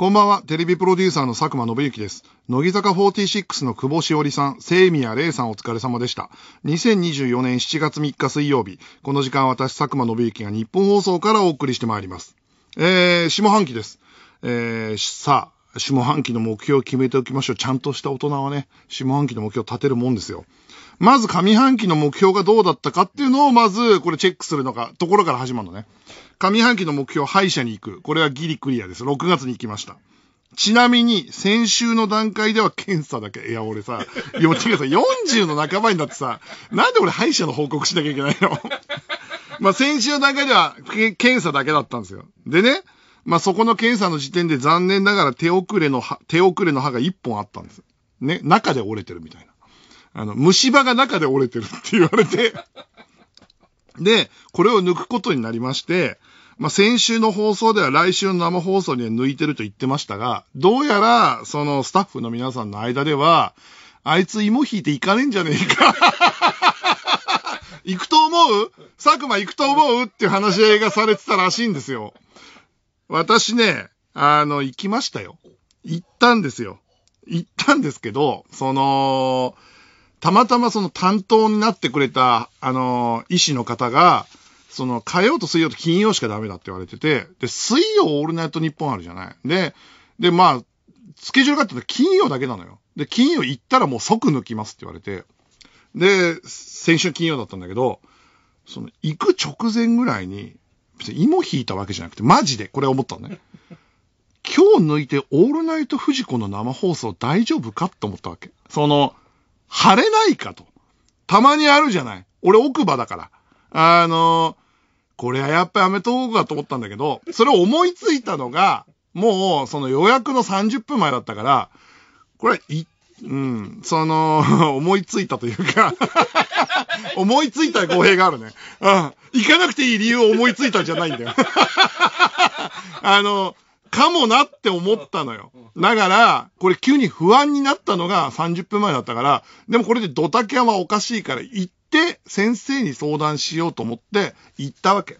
こんばんは、テレビプロデューサーの佐久間信之です。乃木坂46の久保しおりさん、清宮玲さんお疲れ様でした。2024年7月3日水曜日、この時間私佐久間信之が日本放送からお送りしてまいります。えー、下半期です。えー、さあ、下半期の目標を決めておきましょう。ちゃんとした大人はね、下半期の目標を立てるもんですよ。まず上半期の目標がどうだったかっていうのを、まず、これチェックするのか、ところから始まるのね。上半期の目標、歯医者に行く。これはギリクリアです。6月に行きました。ちなみに、先週の段階では検査だけ。いや、俺さ、いや、てかさ、40の半ばになってさ、なんで俺歯医者の報告しなきゃいけないの まあ、先週の段階では、検査だけだったんですよ。でね、まあ、そこの検査の時点で残念ながら手遅れの歯、手遅れの歯が1本あったんです。ね、中で折れてるみたいな。あの、虫歯が中で折れてるって言われて で、これを抜くことになりまして、まあ、先週の放送では来週の生放送には抜いてると言ってましたが、どうやら、そのスタッフの皆さんの間では、あいつ芋引いていかねえんじゃねえか 行くと思う佐久間行くと思うっていう話し合いがされてたらしいんですよ。私ね、あの、行きましたよ。行ったんですよ。行ったんですけど、その、たまたまその担当になってくれた、あのー、医師の方が、その、火曜と水曜と金曜しかダメだって言われてて、で、水曜オールナイト日本あるじゃない。で、で、まあ、スケジュールがあったら金曜だけなのよ。で、金曜行ったらもう即抜きますって言われて、で、先週金曜だったんだけど、その、行く直前ぐらいに、別に芋引いたわけじゃなくて、マジで、これ思ったのね。今日抜いてオールナイト富士子の生放送大丈夫かって思ったわけ。その、晴れないかと。たまにあるじゃない。俺奥歯だから。あのこれはやっぱやめとこうかと思ったんだけど、それを思いついたのが、もうその予約の30分前だったから、これ、い、うん、その、思いついたというか 思いついた語弊があるね。うん。行かなくていい理由を思いついたんじゃないんだよ あの、かもなって思ったのよ。だから、これ急に不安になったのが30分前だったから、でもこれでドタキャンはおかしいから行って、先生に相談しようと思って行ったわけ。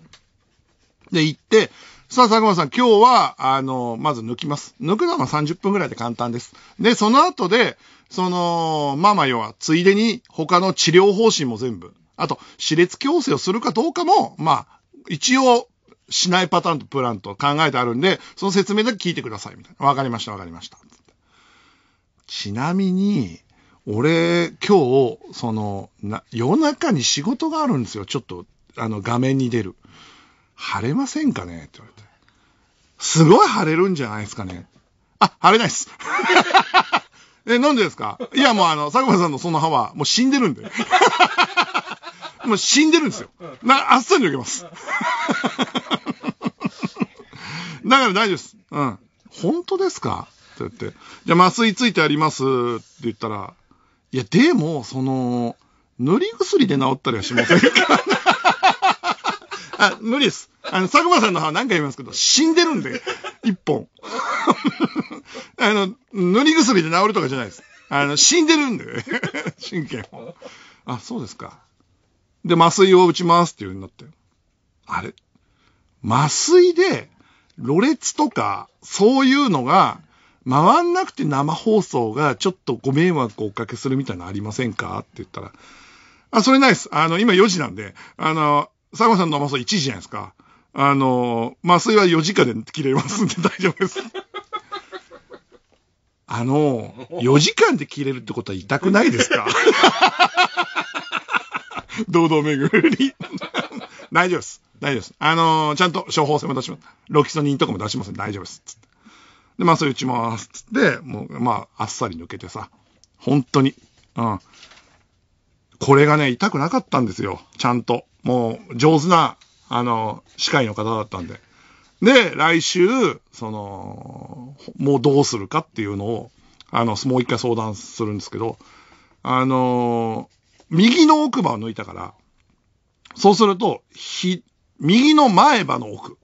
で、行って、さあ、佐久間さん、今日は、あの、まず抜きます。抜くのは30分ぐらいで簡単です。で、その後で、その、まあまあ要は、ついでに他の治療方針も全部、あと、歯列矯正をするかどうかも、まあ、一応、しないパターンとプランと考えてあるんで、その説明だけ聞いてください、みたいな。わかりました、わかりました。ちなみに、俺、今日、その、な、夜中に仕事があるんですよ。ちょっと、あの、画面に出る。晴れませんかねって言われて。すごい晴れるんじゃないですかね。あ、晴れないっす。え、なんでですかいや、もうあの、佐久間さんのその歯は、もう死んでるんで。もう死んでるんですよ。な、あっさり抜けます。だから大丈夫です。うん。本当ですかって言って。じゃあ麻酔ついてありますって言ったら、いや、でも、その、塗り薬で治ったりはしませんか あ、無理です。あの、佐久間さんの歯何回言いますけど、死んでるんで、一本。あの、塗り薬で治るとかじゃないです。あの、死んでるんで、神経も。あ、そうですか。で、麻酔を打ちますっていううになって。あれ麻酔でろれつとか、そういうのが、回んなくて生放送がちょっとご迷惑をおかけするみたいなのありませんかって言ったら、あ、それないです。あの、今4時なんで、あの、佐久間さんの生放送1時じゃないですか。あの、麻酔は4時間で切れますんで大丈夫です。あの、4時間で切れるってことは痛くないですか 堂々巡り。大丈夫です。大丈夫です。あのー、ちゃんと処方箋も出します。ロキソニンとかも出します。大丈夫です。つって。で、まあ、それ打ちます。つって、もう、まあ、あっさり抜けてさ。本当に。うん。これがね、痛くなかったんですよ。ちゃんと。もう、上手な、あの、歯科医の方だったんで。で、来週、その、もうどうするかっていうのを、あの、もう一回相談するんですけど、あのー、右の奥歯を抜いたから、そうすると、ひ、右の前歯の奥。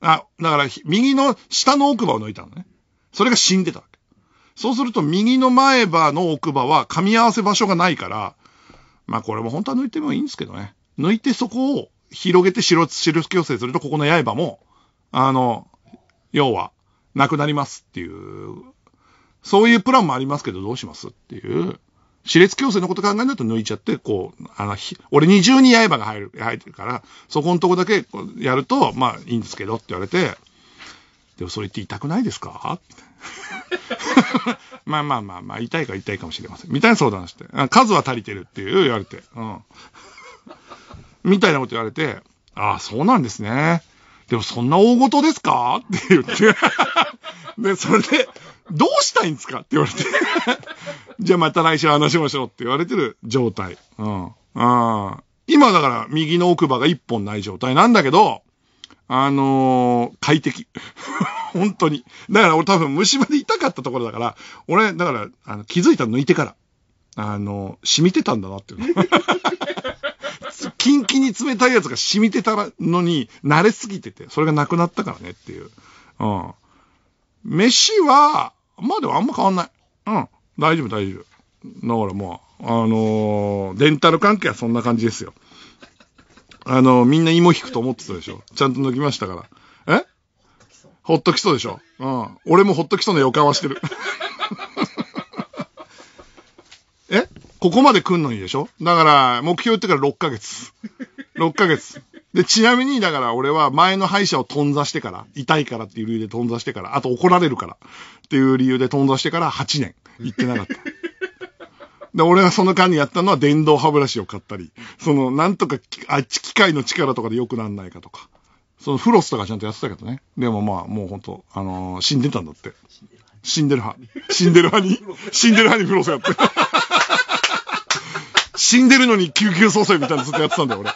あ、だから、右の下の奥歯を抜いたのね。それが死んでたわけ。そうすると、右の前歯の奥歯は噛み合わせ場所がないから、まあこれも本当は抜いてもいいんですけどね。抜いてそこを広げて白、白矯正すると、ここの刃も、あの、要は、なくなりますっていう、そういうプランもありますけど、どうしますっていう。熾烈強制のこと考えると抜いちゃって、こう、あの、俺二重に刃が入る、入ってるから、そこのとこだけやると、まあいいんですけどって言われて、でもそれって痛くないですかまあまあまあまあ、痛いか痛いかもしれません。みたいな相談して、数は足りてるっていう言われて、うん。みたいなこと言われて、ああ、そうなんですね。でもそんな大事ですかって言ってで、それで、どうしたいんですかって言われて じゃあまた来週話しましょうって言われてる状態。うん。あ今だから右の奥歯が一本ない状態なんだけど、あのー、快適。本当に。だから俺多分虫歯で痛かったところだから、俺、だから、あの気づいたら抜いてから、あのー、染みてたんだなっていう。キンキンに冷たいやつが染みてたのに、慣れすぎてて、それがなくなったからねっていう。うん。飯は、まあでもあんま変わんない。うん。大丈夫、大丈夫。だからまあ、あのー、デンタル関係はそんな感じですよ。あのー、みんな芋引くと思ってたでしょ。ちゃんと抜きましたから。えほっときそうでしょ。うん。俺もほっときそうな予感はしてる。えここまで来んのにでしょだから、目標ってから6ヶ月。6ヶ月。で、ちなみに、だから俺は前の歯医者を頓挫してから、痛いからっていう理由で頓挫してから、あと怒られるからっていう理由で頓挫してから8年行ってなかった。で、俺はその間にやったのは電動歯ブラシを買ったり、その、なんとか、あ、っち機械の力とかで良くなんないかとか。そのフロスとかちゃんとやってたけどね。でもまあ、もうほんと、あのー、死んでたんだって。死んでる歯。死んでる歯に、死んでる歯にフロスやって。死んでるのに救急蘇生みたいなずっとやってたんだよ、俺。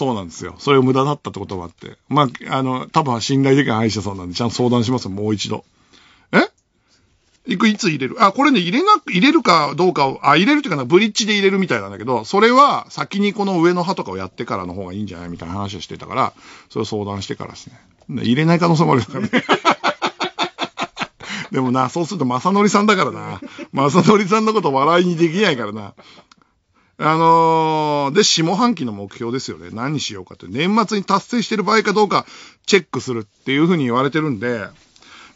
そうなんですよ。それを無駄だったってこともあって。まあ、あの、多分信頼できない歯医者さんなんで、ちゃんと相談しますよ、もう一度。え行くいつ入れるあ、これね、入れな入れるかどうかを、あ、入れるというかな、ブリッジで入れるみたいなんだけど、それは先にこの上の歯とかをやってからの方がいいんじゃないみたいな話をしてたから、それを相談してからですね。入れない可能性もあるからね。でもな、そうすると正則さんだからな。正則さんのこと笑いにできないからな。あのー、で、下半期の目標ですよね。何にしようかって。年末に達成してる場合かどうかチェックするっていうふうに言われてるんで、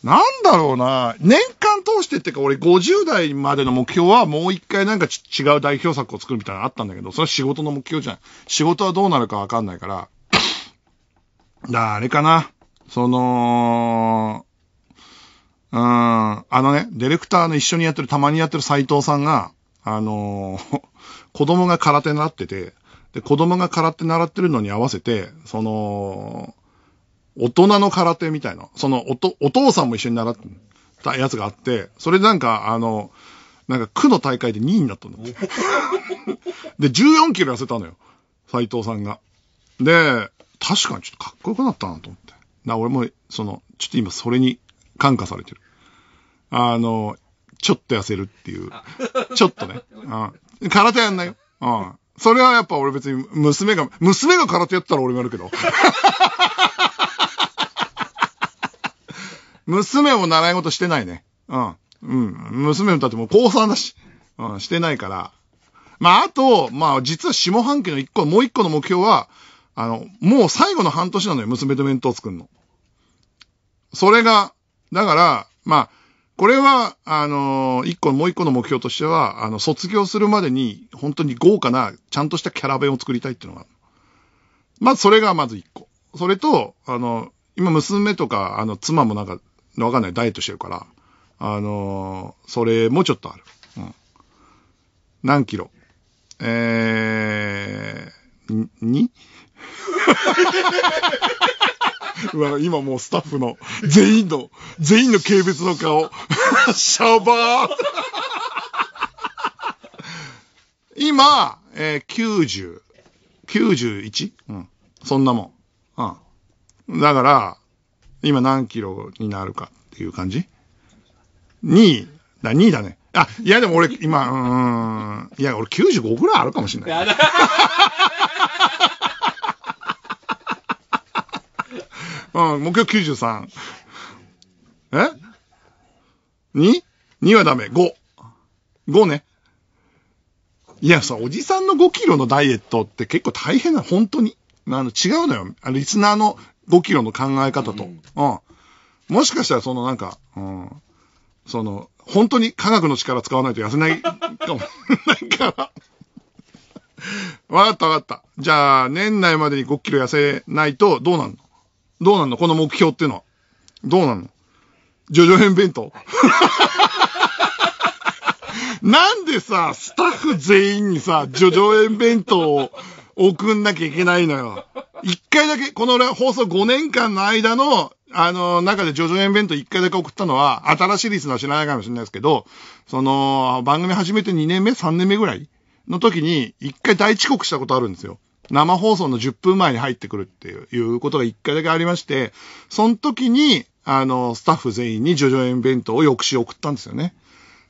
なんだろうな。年間通してってか、俺50代までの目標はもう一回なんか違う代表作を作るみたいなのあったんだけど、それは仕事の目標じゃん。仕事はどうなるかわかんないから。だ、あれかな。その、うん、あのね、ディレクターの一緒にやってる、たまにやってる斎藤さんが、あのー子供が空手習ってて、で、子供が空手習ってるのに合わせて、その、大人の空手みたいな、そのおと、お父さんも一緒に習ったやつがあって、それでなんか、あの、なんか区の大会で2位になったんだって。で、14キロ痩せたのよ。斎藤さんが。で、確かにちょっとかっこよくなったなと思って。な、俺も、その、ちょっと今それに感化されてる。あの、ちょっと痩せるっていう。ちょっとね。うん、空手やんなよ。うん。それはやっぱ俺別に娘が、娘が空手やったら俺もやるけど。娘も習い事してないね。うん。うん。娘もだってもう高3だし。うん、してないから。まあ、あと、まあ、実は下半期の一個、もう一個の目標は、あの、もう最後の半年なのよ、娘と弁当作るの。それが、だから、まあ、これは、あの、一個、もう一個の目標としては、あの、卒業するまでに、本当に豪華な、ちゃんとしたキャラ弁を作りたいっていうのが、まずそれがまず一個。それと、あの、今娘とか、あの、妻もなんか、わかんない、ダイエットしてるから、あの、それもちょっとある。うん。何キロえー、にうわ、今もうスタッフの、全員の、全員の軽蔑の顔。シャバー今、えー、90、91? うん。そんなもん。うん。だから、今何キロになるかっていう感じ ?2 位。だ、2位だね。あ、いやでも俺、今、うん。いや、俺95ぐらいあるかもしれない。うん、目標93。え ?2?2 はダメ。5。5ね。いや、さ、おじさんの5キロのダイエットって結構大変な、本当に。あの、違うのよ。あの、リスナーの5キロの考え方と。うん。もしかしたら、そのなんか、うん。その、本当に科学の力使わないと痩せないかも ないから。わかったわかった。じゃあ、年内までに5キロ痩せないとどうなるのどうなんのこの目標っていうのは。どうなんのジョジョ編弁当。なんでさ、スタッフ全員にさ、ジョジョ園弁当を送んなきゃいけないのよ。一回だけ、この放送5年間の間の、あの、中でジョジョ園弁当一回だけ送ったのは、新しいリスナー知らないかもしれないですけど、その、番組始めて2年目、3年目ぐらいの時に、一回大遅刻したことあるんですよ。生放送の10分前に入ってくるっていうことが1回だけありまして、その時に、あの、スタッフ全員にジョジョン弁当を翌週送ったんですよね。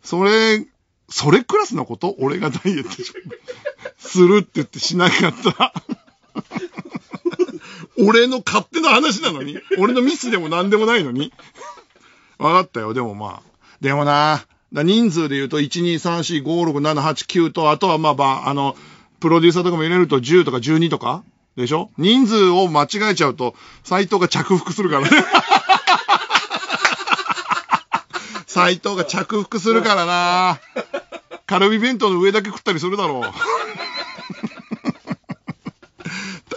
それ、それクラスのこと俺がダイエットするって言ってしなかった 俺の勝手な話なのに、俺のミスでも何でもないのに。わかったよ、でもまあ。でもな、人数で言うと、1、2、3、4、5、6、7、8、9と、あとはまあ、まあ、あの、プロデューサーとかも入れると10とか12とかでしょ人数を間違えちゃうと、サイトが着服するからね。サイトが着服するからな。カルビ弁当の上だけ食ったりするだろう。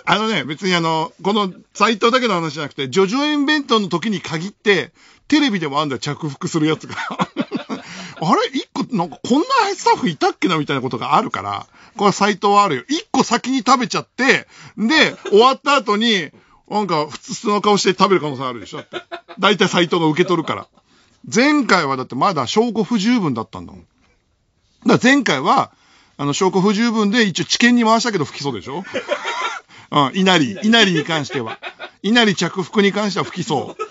あのね、別にあの、このサイトだけの話じゃなくて、叙々苑弁当の時に限って、テレビでもあんだよ、着服するやつが。あれ一個、なんかこんなスタッフいたっけなみたいなことがあるから、これサイトはあるよ。一個先に食べちゃって、で、終わった後に、なんか普通の顔して食べる可能性あるでしょだいたいサイトが受け取るから。前回はだってまだ証拠不十分だったんだもん。だから前回は、あの、証拠不十分で一応知見に回したけど吹きそうでしょうん、稲荷、稲荷に関しては。稲荷着服に関してはきそう。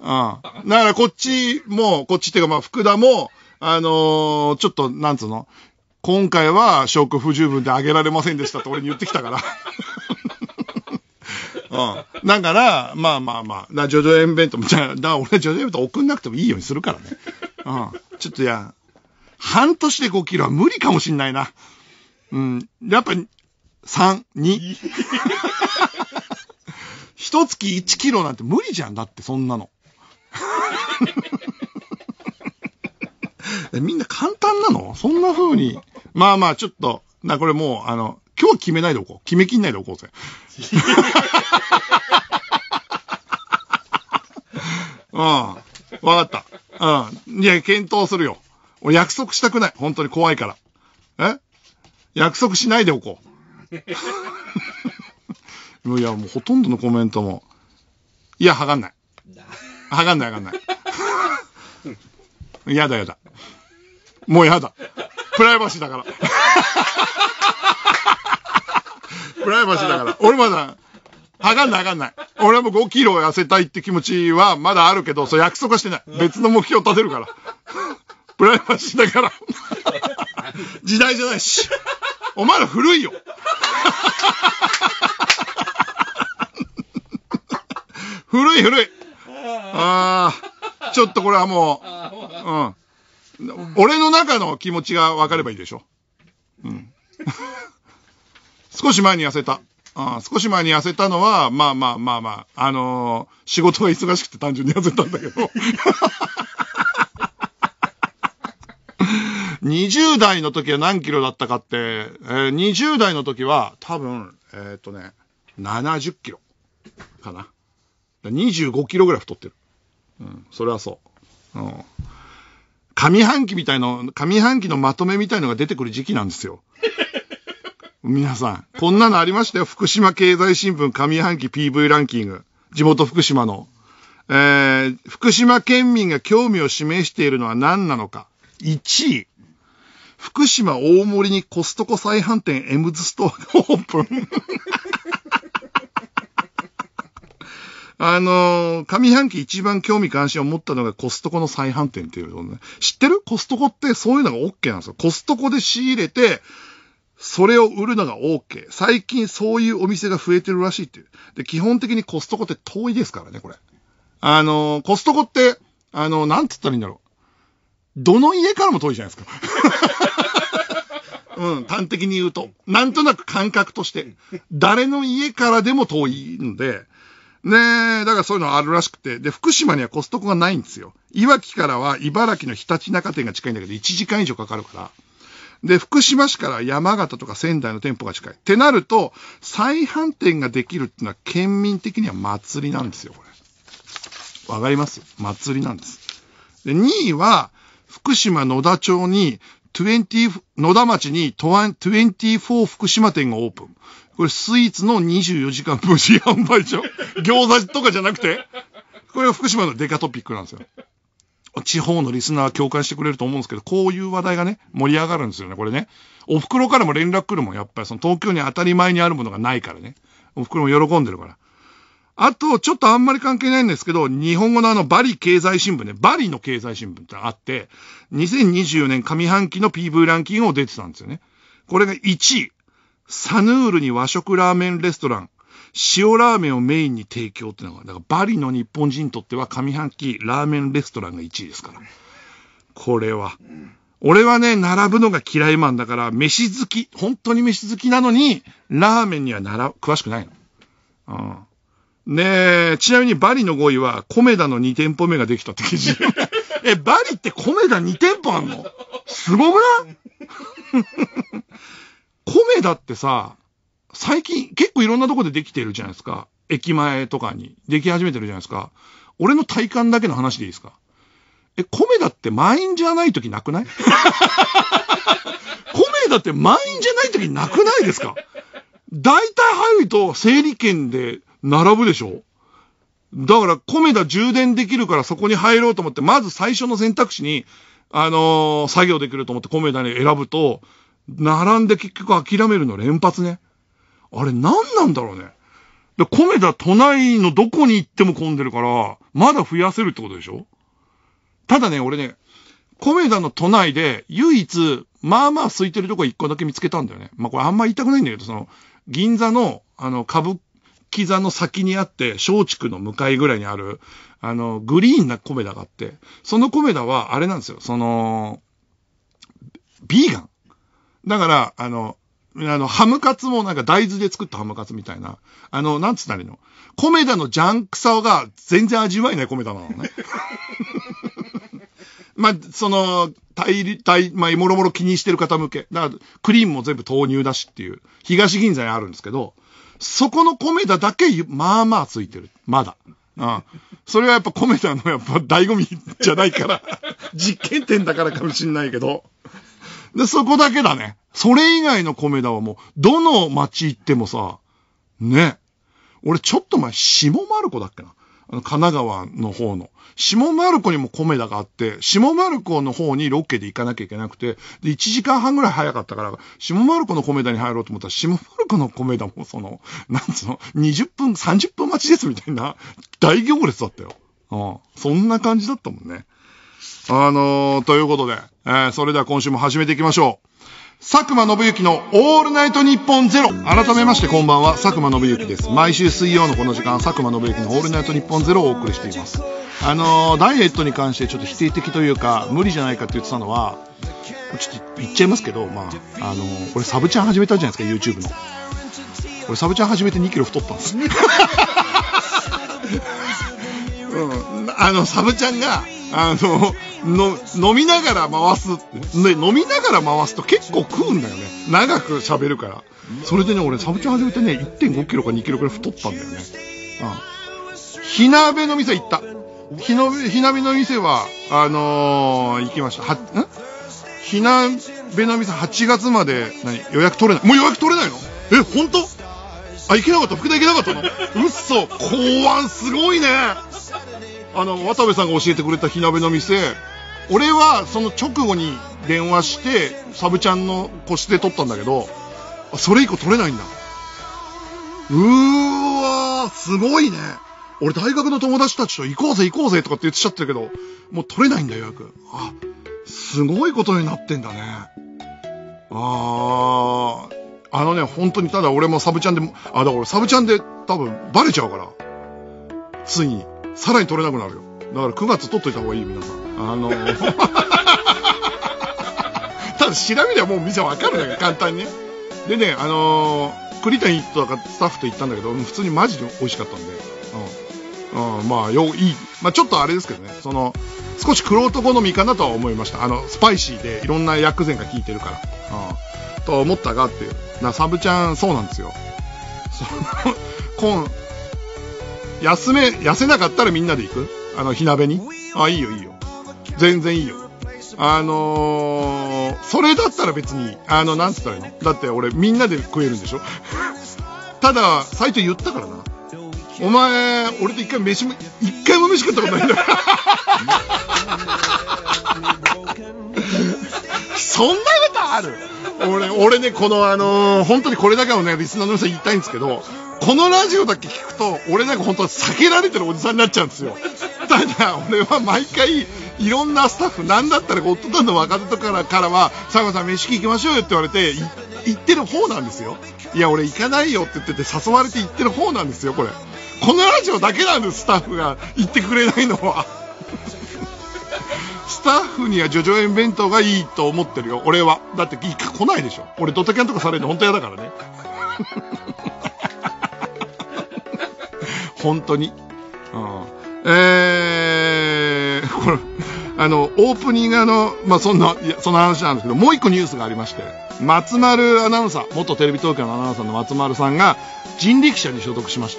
うん。だからこっちも、こっちっていうかまあ福田も、あのー、ちょっと、なんつうの、今回は証拠不十分であげられませんでしたって俺に言ってきたから。うん。だから、まあまあまあ、な、ジョジョエンベントも、じゃあ、だ俺ジョジョエンベント送んなくてもいいようにするからね。うん。ちょっといや、半年で5キロは無理かもしんないな。うん。やっぱ、3、2。一月1キロなんて無理じゃん。だってそんなの。みんな簡単なのそんな風に。まあまあ、ちょっと、な、これもう、あの、今日決めないでおこう。決めきんないでおこうぜ。うん。わかった。うん。いや、検討するよ。俺約束したくない。本当に怖いから。え約束しないでおこう。いや、もうほとんどのコメントも。いや、はがんない。はがんない、はがんない。やだやだ。もうやだ。プライバシーだから。プライバシーだから。俺まだ、はかんないはかんない。俺はもう5キロ痩せたいって気持ちはまだあるけど、そう約束してない。別の目標を立てるから。プライバシーだから。時代じゃないし。お前ら古いよ。古い古い。ああ。ちょっとこれはもう、うん。俺の中の気持ちが分かればいいでしょ。うん。少し前に痩せた。ん、少し前に痩せたのは、まあまあまあまあ、あのー、仕事が忙しくて単純に痩せたんだけど。20 代の時は何キロだったかって、えー、20代の時は多分、えー、っとね、70キロかな。25キロぐらい太ってる。うん、それはそう。うん。上半期みたいの、上半期のまとめみたいのが出てくる時期なんですよ。皆さん、こんなのありましたよ。福島経済新聞上半期 PV ランキング。地元福島の。えー、福島県民が興味を示しているのは何なのか。1位。福島大森にコストコ再販店エムズストアがオープン。あのー、上半期一番興味関心を持ったのがコストコの再販店っていうのね。知ってるコストコってそういうのが OK なんですよ。コストコで仕入れて、それを売るのが OK。最近そういうお店が増えてるらしいっていう。で、基本的にコストコって遠いですからね、これ。あのー、コストコって、あのー、なんつったらいいんだろう。どの家からも遠いじゃないですか。うん、端的に言うと。なんとなく感覚として。誰の家からでも遠いんで、ねえ、だからそういうのあるらしくて。で、福島にはコストコがないんですよ。いわきからは茨城のひたちなか店が近いんだけど、1時間以上かかるから。で、福島市から山形とか仙台の店舗が近い。ってなると、再販店ができるっていうのは県民的には祭りなんですよ、これ。わかります祭りなんです。で、2位は、福島野田町に、20、野田町に24福島店がオープン。これスイーツの24時間無事販売所。餃子とかじゃなくて、これは福島のデカトピックなんですよ。地方のリスナーは共感してくれると思うんですけど、こういう話題がね、盛り上がるんですよね、これね。お袋からも連絡来るもん、やっぱりその東京に当たり前にあるものがないからね。お袋も喜んでるから。あと、ちょっとあんまり関係ないんですけど、日本語のあのバリ経済新聞ね、バリの経済新聞ってあって、2024年上半期の PV ランキングを出てたんですよね。これが1位。サヌールに和食ラーメンレストラン、塩ラーメンをメインに提供ってのが、だからバリの日本人にとっては上半期ラーメンレストランが1位ですから。これは。俺はね、並ぶのが嫌いマンだから、飯好き、本当に飯好きなのに、ラーメンにはなら、詳しくないの。うん。ねえ、ちなみにバリの5位は、コメダの2店舗目ができたって記事。え、バリってコメダ2店舗あんのすごくない米ダってさ、最近結構いろんなとこでできてるじゃないですか。駅前とかにでき始めてるじゃないですか。俺の体感だけの話でいいですか。え、米ダって満員じゃない時なくない 米ダって満員じゃない時なくないですか大体入ると整理券で並ぶでしょだから、米ダ充電できるからそこに入ろうと思って、まず最初の選択肢に、あのー、作業できると思って米ダに選ぶと、並んで結局諦めるの連発ね。あれ何なんだろうね。で、米田都内のどこに行っても混んでるから、まだ増やせるってことでしょただね、俺ね、米田の都内で唯一、まあまあ空いてるとこ一個だけ見つけたんだよね。まあこれあんま言いたくないんだけど、その、銀座の、あの、歌舞伎座の先にあって、松竹の向かいぐらいにある、あの、グリーンな米田があって、その米田はあれなんですよ、その、ビーガン。だから、あの、あの、ハムカツもなんか大豆で作ったハムカツみたいな。あの、なんつったらいいの米田のジャンクさが全然味わえない米田なのね。まあ、その、大、大、まあ、もろもろ気にしてる方向け。だから、クリームも全部豆乳だしっていう、東銀座にあるんですけど、そこの米田だけ、まあまあついてる。まだ。うん。それはやっぱ米田のやっぱ醍醐味じゃないから、実験点だからかもしんないけど。で、そこだけだね。それ以外の米田はもう、どの町行ってもさ、ね。俺ちょっと前、下丸子だっけな。あの、神奈川の方の。下丸子にも米田があって、下丸子の方にロケで行かなきゃいけなくて、で、1時間半ぐらい早かったから、下丸子の米田に入ろうと思ったら、下丸子の米田もその、なんつうの、20分、30分待ちですみたいな、大行列だったよ。うん。そんな感じだったもんね。あのー、ということで、えー、それでは今週も始めていきましょう。佐久間信之のオールナイトニッポンゼロ。改めましてこんばんは、佐久間信之です。毎週水曜のこの時間、佐久間信之のオールナイトニッポンゼロをお送りしています。あのー、ダイエットに関してちょっと否定的というか、無理じゃないかって言ってたのは、ちょっと言っちゃいますけど、まあ、あのー、れサブちゃん始めたじゃないですか、YouTube の。れサブちゃん始めて2キロ太ったんです。うん、あの、サブちゃんが、あの、の、飲みながら回す。ね、飲みながら回すと結構食うんだよね。長く喋るから。それでね、俺、サブチャン始めてね、1.5キロか2キロくらい太ったんだよね。うん。火鍋の店行った。火の、火鍋の店は、あのー、行きました。は、ん火鍋の店8月まで、何予約取れない。もう予約取れないのえ、んとあ、行けなかった福田行けなかったの嘘公安すごいねあの渡部さんが教えてくれた火鍋の店俺はその直後に電話してサブちゃんの個室で撮ったんだけどそれ以降撮れないんだうーわすごいね俺大学の友達たちと行こうぜ行こうぜとかって言っちゃってるけどもう撮れないんだよ予約あすごいことになってんだねあーあのね本当にただ俺もサブちゃんであだから俺サブちゃんで多分バレちゃうからついにさらに取れなくなるよ。だから9月取っといた方がいい、皆さん。あのー、ただ調べりゃもう店わかるんだけど、簡単にね。でね、あのー、栗谷とかスタッフと行ったんだけど、普通にマジで美味しかったんで。うん。うん、まあ、よ、いい。まあ、ちょっとあれですけどね、その、少し玄人好みかなとは思いました。あの、スパイシーでいろんな薬膳が効いてるから。うん。と思ったがっていう。な、サブちゃん、そうなんですよ。その、コン、休め、痩せなかったらみんなで行くあの、火鍋にあ、いいよいいよ。全然いいよ。あのー、それだったら別に、あの、なんつったらいいのだって俺みんなで食えるんでしょ ただ、最初言ったからな。お前、俺と一回飯も、一回も飯食ったことないんだから。そんなことある俺、俺ね、このあのー、本当にこれだけはね、リスナーの皆さん言いたいんですけど、このラジオだけ聞くと俺なんか本当は避けられてるおじさんになっちゃうんですよただ俺は毎回いろんなスタッフなんだったらゴッドタンの若手とかからは「佐賀さん飯行きましょうよ」って言われて行ってる方なんですよいや俺行かないよって言ってて誘われて行ってる方なんですよこれこのラジオだけなんですスタッフが行ってくれないのは スタッフにはジョジョン弁当がいいと思ってるよ俺はだって来ないでしょ俺ドタキャンとかされるの本当嫌だからね 本当に。うん、えー、これ、あの、オープニングの、まあ、そんな、いや、その話なんですけど、もう一個ニュースがありまして、松丸アナウンサー、元テレビ東京のアナウンサーの松丸さんが、人力車に所属しまし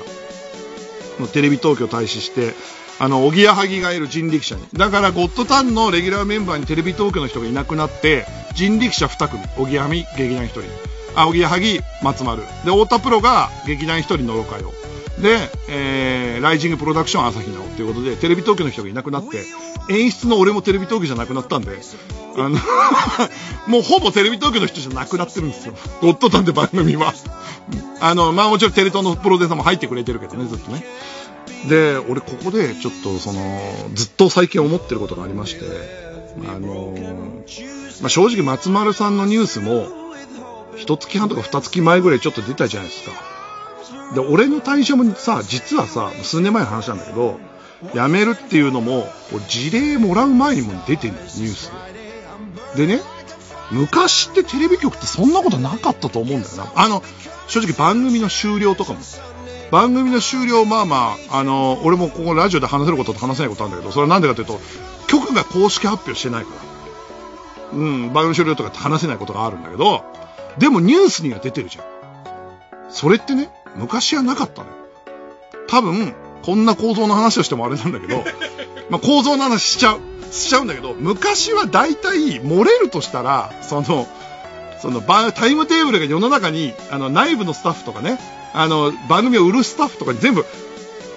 た。テレビ東京退使して、あの、おぎやはぎがいる人力車に。だから、ゴッドタンのレギュラーメンバーにテレビ東京の人がいなくなって、人力車2組、おぎやはぎ、劇団1人。あ、おぎやはぎ、松丸。で、太田プロが劇団1人のろかよ。で、えー、ライジングプロダクション朝日奈央ということでテレビ東京の人がいなくなって演出の俺もテレビ東京じゃなくなったんであの もうほぼテレビ東京の人じゃなくなってるんですよ「ゴッドタン」で番組はあのまあもちろんテレ東のプロデューサーも入ってくれてるけどねずっとねで俺ここでちょっとそのずっと最近思ってることがありましてあのまあ、正直松丸さんのニュースも1月半とか2月前ぐらいちょっと出たじゃないですかで俺の退社もさ実はさ数年前の話なんだけど辞めるっていうのも事例もらう前にも出てるのニュースででね昔ってテレビ局ってそんなことなかったと思うんだよなあの正直番組の終了とかも番組の終了まあまああの俺もここラジオで話せることと話せないことあるんだけどそれは何でかというと局が公式発表してないからうん番組終了とかって話せないことがあるんだけどでもニュースには出てるじゃんそれってね昔はなかったのよ。多分、こんな構造の話をしてもあれなんだけど、まあ、構造の話しちゃう、しちゃうんだけど、昔は大体漏れるとしたら、その、そのバタイムテーブルが世の中にあの内部のスタッフとかねあの番組を売るスタッフとかに全部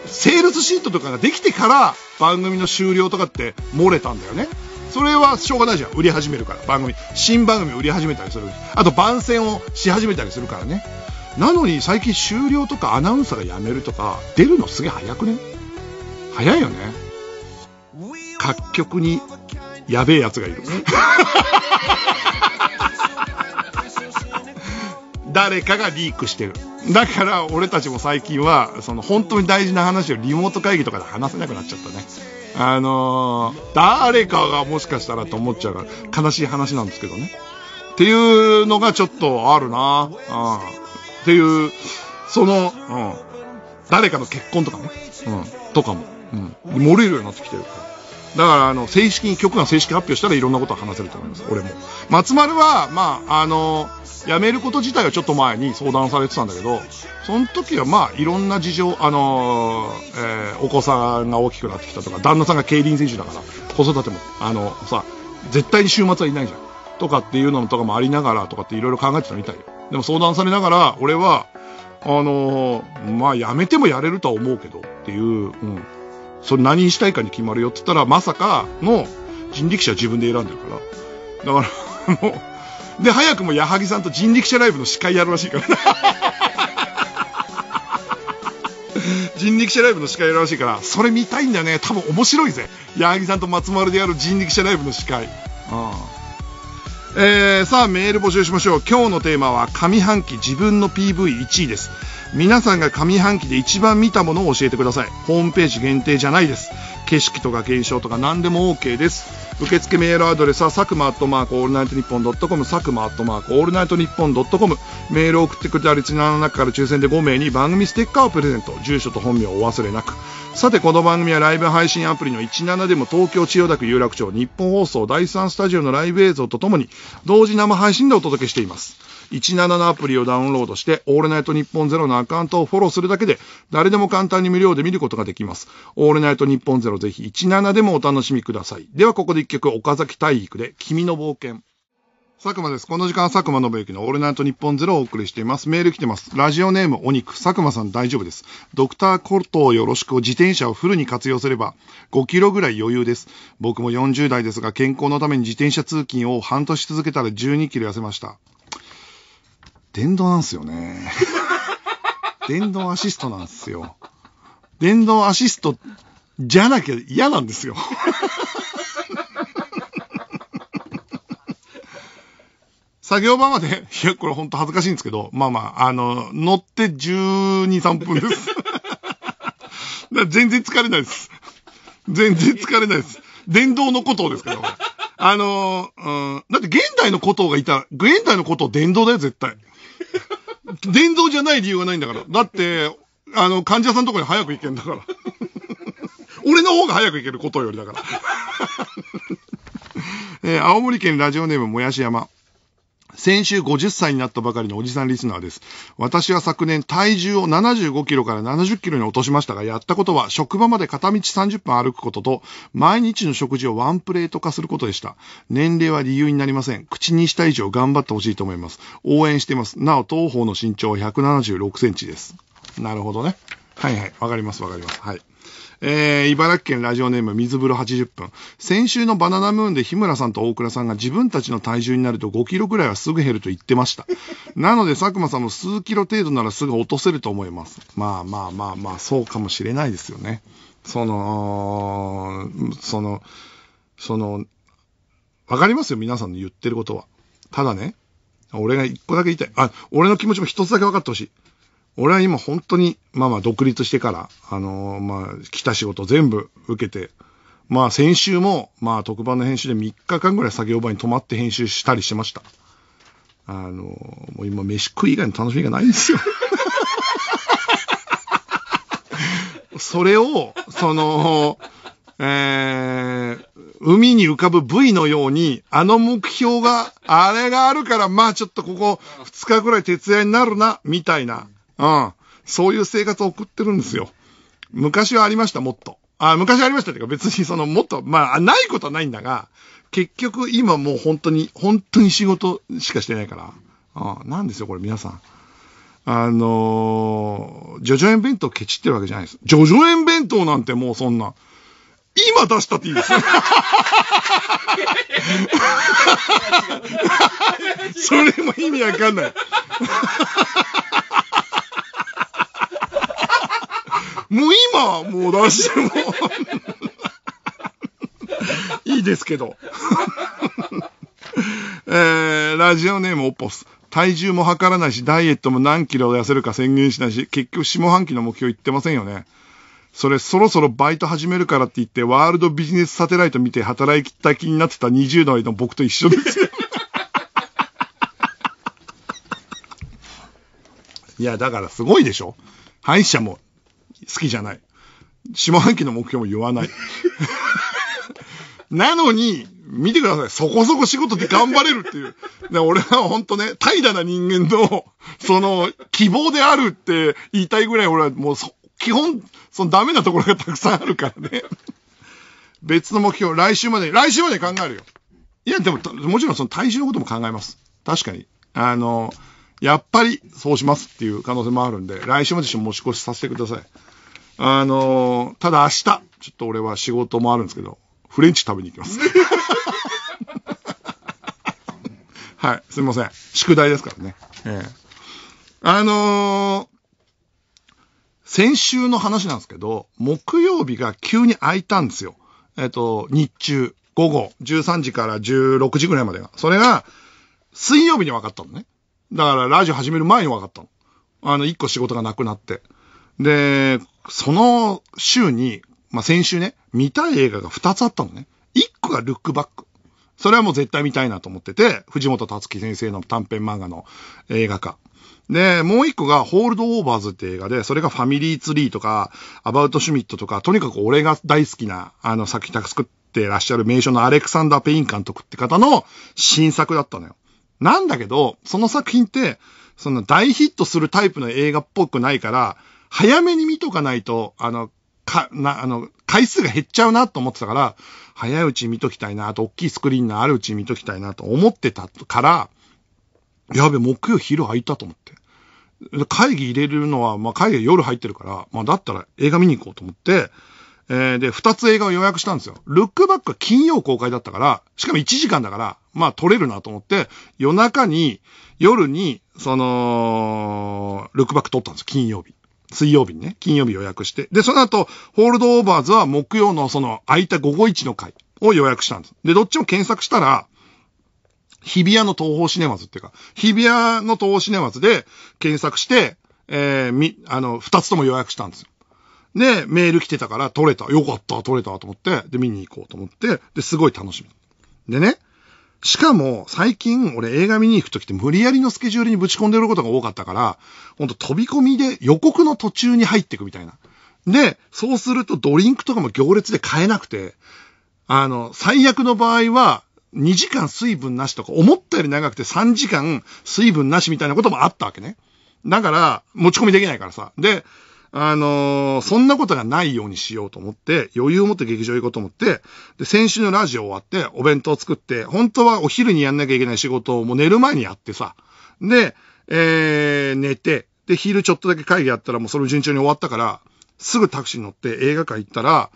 セールスシートとかができてから番組の終了とかって漏れたんだよねそれはしょうがないじゃん売り始めるから番組新番組を売り始めたりするあと番宣をし始めたりするからねなのに最近終了とかアナウンサーが辞めるとか出るのすげえ早くね早いよね各局にやべえやつがいる 誰かがリークしてるだから俺たちも最近はその本当に大事な話をリモート会議とかで話せなくなっちゃったねあのー、誰かがもしかしたらと思っちゃうから悲しい話なんですけどねっていうのがちょっとあるなうんていう、その、うん、誰かの結婚とかね、うん、とかも、うん、漏れるようになってきてるから。だから、あの、正式に局が正式発表したらいろんなことは話せると思います、俺も。松丸は、まあ、あの、辞めること自体はちょっと前に相談されてたんだけど、その時はまあ、いろんな事情、あの、えー、お子さんが大きくなってきたとか、旦那さんが競輪選手だから、子育ても、あの、さ、絶対に週末はいないじゃん。とかっていうのとかもありながらとかっていろいろ考えてたみたいよ。でも相談されながら、俺は、あのー、まあ、やめてもやれるとは思うけどっていう、うん。それ何にしたいかに決まるよって言ったら、まさかの人力車自分で選んでるから。だから、もう、で、早くも矢作さんと人力車ライブの司会やるらしいから 人力車ライブの司会やるらしいから、それ見たいんだよね。多分面白いぜ。矢作さんと松丸でやる人力車ライブの司会。ああえー、さあメール募集しましょう今日のテーマは上半期自分の PV1 位です皆さんが上半期で一番見たものを教えてくださいホームページ限定じゃないです景色とか現象とか何でも OK です受付メールアドレスは佐久間アットマークオールナイトニッポンドットコム佐久間アットマークオールナイトニッポンドットコムメールを送ってくれたリスナーの中から抽選で5名に番組ステッカーをプレゼント住所と本名をお忘れなくさてこの番組はライブ配信アプリの17でも東京千代田区有楽町日本放送第3スタジオのライブ映像とともに同時生配信でお届けしています17のアプリをダウンロードして、オールナイトニッポンゼロのアカウントをフォローするだけで、誰でも簡単に無料で見ることができます。オールナイトニッポンゼロぜひ17でもお楽しみください。ではここで一曲、岡崎体育で、君の冒険。佐久間です。この時間、佐久間信之のオールナイトニッポンゼロをお送りしています。メール来てます。ラジオネームお肉、佐久間さん大丈夫です。ドクターコルトをよろしく自転車をフルに活用すれば5キロぐらい余裕です。僕も40代ですが、健康のために自転車通勤を半年続けたら12キロ痩せました。電動なんですよね。電動アシストなんですよ。電動アシストじゃなきゃ嫌なんですよ。作業場まで、いや、これほんと恥ずかしいんですけど、まあまあ、あの、乗って12、3分です。全然疲れないです。全然疲れないです。電動のことですけど。あのうん、だって現代のことがいたら、現代のこと電動だよ、絶対。伝道じゃない理由がないんだから。だって、あの、患者さんのとこに早く行けんだから。俺の方が早く行けることよりだから。えー、青森県ラジオネームもやし山。先週50歳になったばかりのおじさんリスナーです。私は昨年体重を75キロから70キロに落としましたが、やったことは職場まで片道30分歩くことと、毎日の食事をワンプレート化することでした。年齢は理由になりません。口にした以上頑張ってほしいと思います。応援しています。なお、当方の身長は176センチです。なるほどね。はいはい。わかりますわかります。はい。えー、茨城県ラジオネーム水風呂80分。先週のバナナムーンで日村さんと大倉さんが自分たちの体重になると5キロくらいはすぐ減ると言ってました。なので佐久間さんも数キロ程度ならすぐ落とせると思います。まあまあまあまあ、そうかもしれないですよね。その、その、その、わかりますよ、皆さんの言ってることは。ただね、俺が一個だけ言いたい。あ、俺の気持ちも一つだけ分かってほしい。俺は今本当に、まあまあ独立してから、あのー、まあ来た仕事全部受けて、まあ先週も、まあ特番の編集で3日間ぐらい作業場に泊まって編集したりしてました。あのー、もう今飯食い以外の楽しみがないんですよ。それを、その、えー、海に浮かぶ部位のように、あの目標が、あれがあるから、まあちょっとここ2日ぐらい徹夜になるな、みたいな。うん。そういう生活を送ってるんですよ。昔はありました、もっと。あ昔ありましたっうか、別にその、もっと、まあ、ないことはないんだが、結局今もう本当に、本当に仕事しかしてないから。あなんですよ、これ皆さん。あのー、ジョジョン弁当ケチってるわけじゃないです。ジョジョン弁当なんてもうそんな、今出したっていいですよ。それも意味わかんない。もう今、もう出してもいいですけど。えー、ラジオネームオポス。体重も測らないし、ダイエットも何キロ痩せるか宣言しないし、結局下半期の目標言ってませんよね。それそろそろバイト始めるからって言って、ワールドビジネスサテライト見て働きた気になってた20代の僕と一緒ですよ。いや、だからすごいでしょ。歯医者も好きじゃない。下半期の目標も言わない。なのに、見てください。そこそこ仕事で頑張れるっていう。で俺は本当ね、怠惰な人間の、その、希望であるって言いたいぐらい俺はもう基本、そのダメなところがたくさんあるからね。別の目標、来週まで、来週まで考えるよ。いや、でも、もちろんその体重のことも考えます。確かに。あの、やっぱりそうしますっていう可能性もあるんで、来週までし持ち越しさせてください。あの、ただ明日、ちょっと俺は仕事もあるんですけど、フレンチ食べに行きます。はい、すいません。宿題ですからね。ええあのー、先週の話なんですけど、木曜日が急に空いたんですよ。えっ、と、日中、午後、13時から16時ぐらいまでが。それが、水曜日に分かったのね。だから、ラジオ始める前に分かったの。あの、一個仕事がなくなって。で、その週に、まあ、先週ね、見たい映画が2つあったのね。1個がルックバック。それはもう絶対見たいなと思ってて、藤本達樹先生の短編漫画の映画化。で、もう一個が、ホールドオーバーズって映画で、それがファミリーツリーとか、アバウトシュミットとか、とにかく俺が大好きな、あの、作品作ってらっしゃる名所のアレクサンダー・ペイン監督って方の新作だったのよ。なんだけど、その作品って、その大ヒットするタイプの映画っぽくないから、早めに見とかないと、あの、か、な、あの、回数が減っちゃうなと思ってたから、早いうち見ときたいなと、大きいスクリーンのあるうち見ときたいなと思ってたから、やべ、木曜昼空いたと思って。会議入れるのは、まあ、会議夜入ってるから、まあ、だったら映画見に行こうと思って、えー、で、二つ映画を予約したんですよ。ルックバックは金曜公開だったから、しかも1時間だから、まあ撮れるなと思って、夜中に、夜に、その、ルックバック撮ったんですよ、金曜日。水曜日にね、金曜日予約して、で、その後、ホールドオーバーズは木曜のその空いた午後1の回を予約したんです。で、どっちも検索したら、日比谷の東宝シネマズっていうか、日比谷の東方シネマズで検索して、えー、み、あの、二つとも予約したんですよ。で、メール来てたから、撮れた。よかった、撮れた、と思って、で、見に行こうと思って、で、すごい楽しみ。でね、しかも、最近、俺映画見に行くときって無理やりのスケジュールにぶち込んでることが多かったから、ほんと飛び込みで予告の途中に入ってくみたいな。で、そうするとドリンクとかも行列で買えなくて、あの、最悪の場合は、2時間水分なしとか、思ったより長くて3時間水分なしみたいなこともあったわけね。だから、持ち込みできないからさ。で、あのー、そんなことがないようにしようと思って、余裕を持って劇場行こうと思って、で、先週のラジオ終わって、お弁当作って、本当はお昼にやんなきゃいけない仕事をもう寝る前にやってさ、で、えー、寝て、で、昼ちょっとだけ会議やったらもうそれ順調に終わったから、すぐタクシーに乗って映画館行ったら、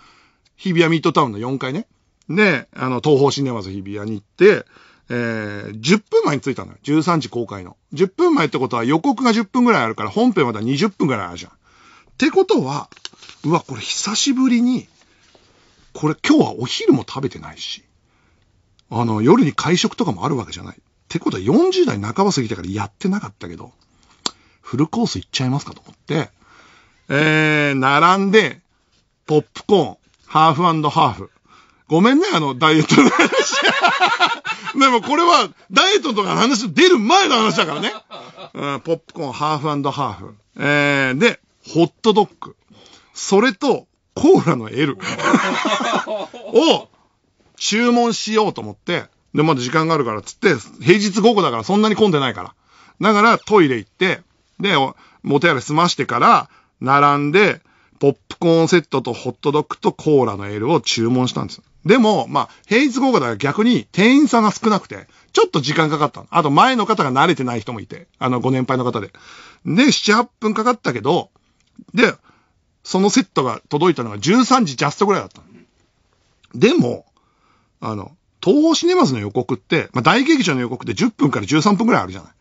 日比谷ミッドタウンの4階ね。で、あの、東方シネマズ日比谷に行って、えー、10分前に着いたのよ。13時公開の。10分前ってことは予告が10分ぐらいあるから、本編まだ20分ぐらいあるじゃん。ってことは、うわ、これ久しぶりに、これ今日はお昼も食べてないし、あの、夜に会食とかもあるわけじゃない。ってことは40代半ば過ぎたからやってなかったけど、フルコース行っちゃいますかと思って、えー、並んで、ポップコーン、ハーフハーフ。ごめんね、あの、ダイエットの話。でもこれは、ダイエットとかの話出る前の話だからね。うん、ポップコーン、ハーフハーフ。えー、で、ホットドッグ、それとコーラの L を注文しようと思って、で、まだ時間があるからつって、平日午後だからそんなに混んでないから。だからトイレ行って、で、お手洗い済ましてから、並んで、ポップコーンセットとホットドッグとコーラの L を注文したんです。でも、まあ、平日午後だから逆に店員さんが少なくて、ちょっと時間かかったあと前の方が慣れてない人もいて、あの、ご年配の方で。で、7、8分かかったけど、で、そのセットが届いたのが13時ジャストぐらいだった。でも、あの、東宝シネマズの予告って、まあ、大劇場の予告って10分から13分ぐらいあるじゃない。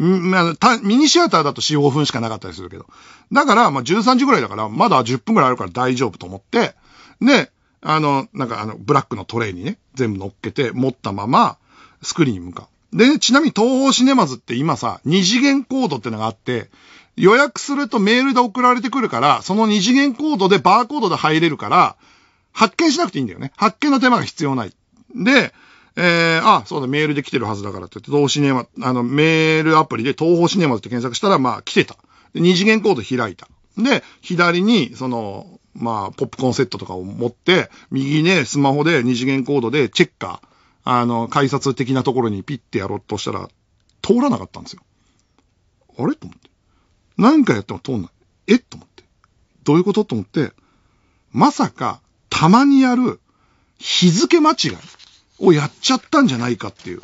まあ、ミニシアターだと4、5分しかなかったりするけど。だから、まあ、13時ぐらいだから、まだ10分ぐらいあるから大丈夫と思って、で、あの、なんかあの、ブラックのトレイにね、全部乗っけて、持ったまま、スクリーンに向かう。で、ちなみに東方シネマズって今さ、二次元コードってのがあって、予約するとメールで送られてくるから、その二次元コードでバーコードで入れるから、発見しなくていいんだよね。発見の手間が必要ない。で、えー、あ、そうだ、メールで来てるはずだからって言って、東シネマ、あの、メールアプリで東方シネマズって検索したら、まあ、来てた。二次元コード開いた。で、左に、その、まあ、ポップコンセットとかを持って、右ね、スマホで二次元コードでチェッカー、あの、改札的なところにピッてやろうとしたら、通らなかったんですよ。あれと思って。何回やっても通んない。えと思って。どういうことと思って、まさか、たまにやる日付間違いをやっちゃったんじゃないかっていう。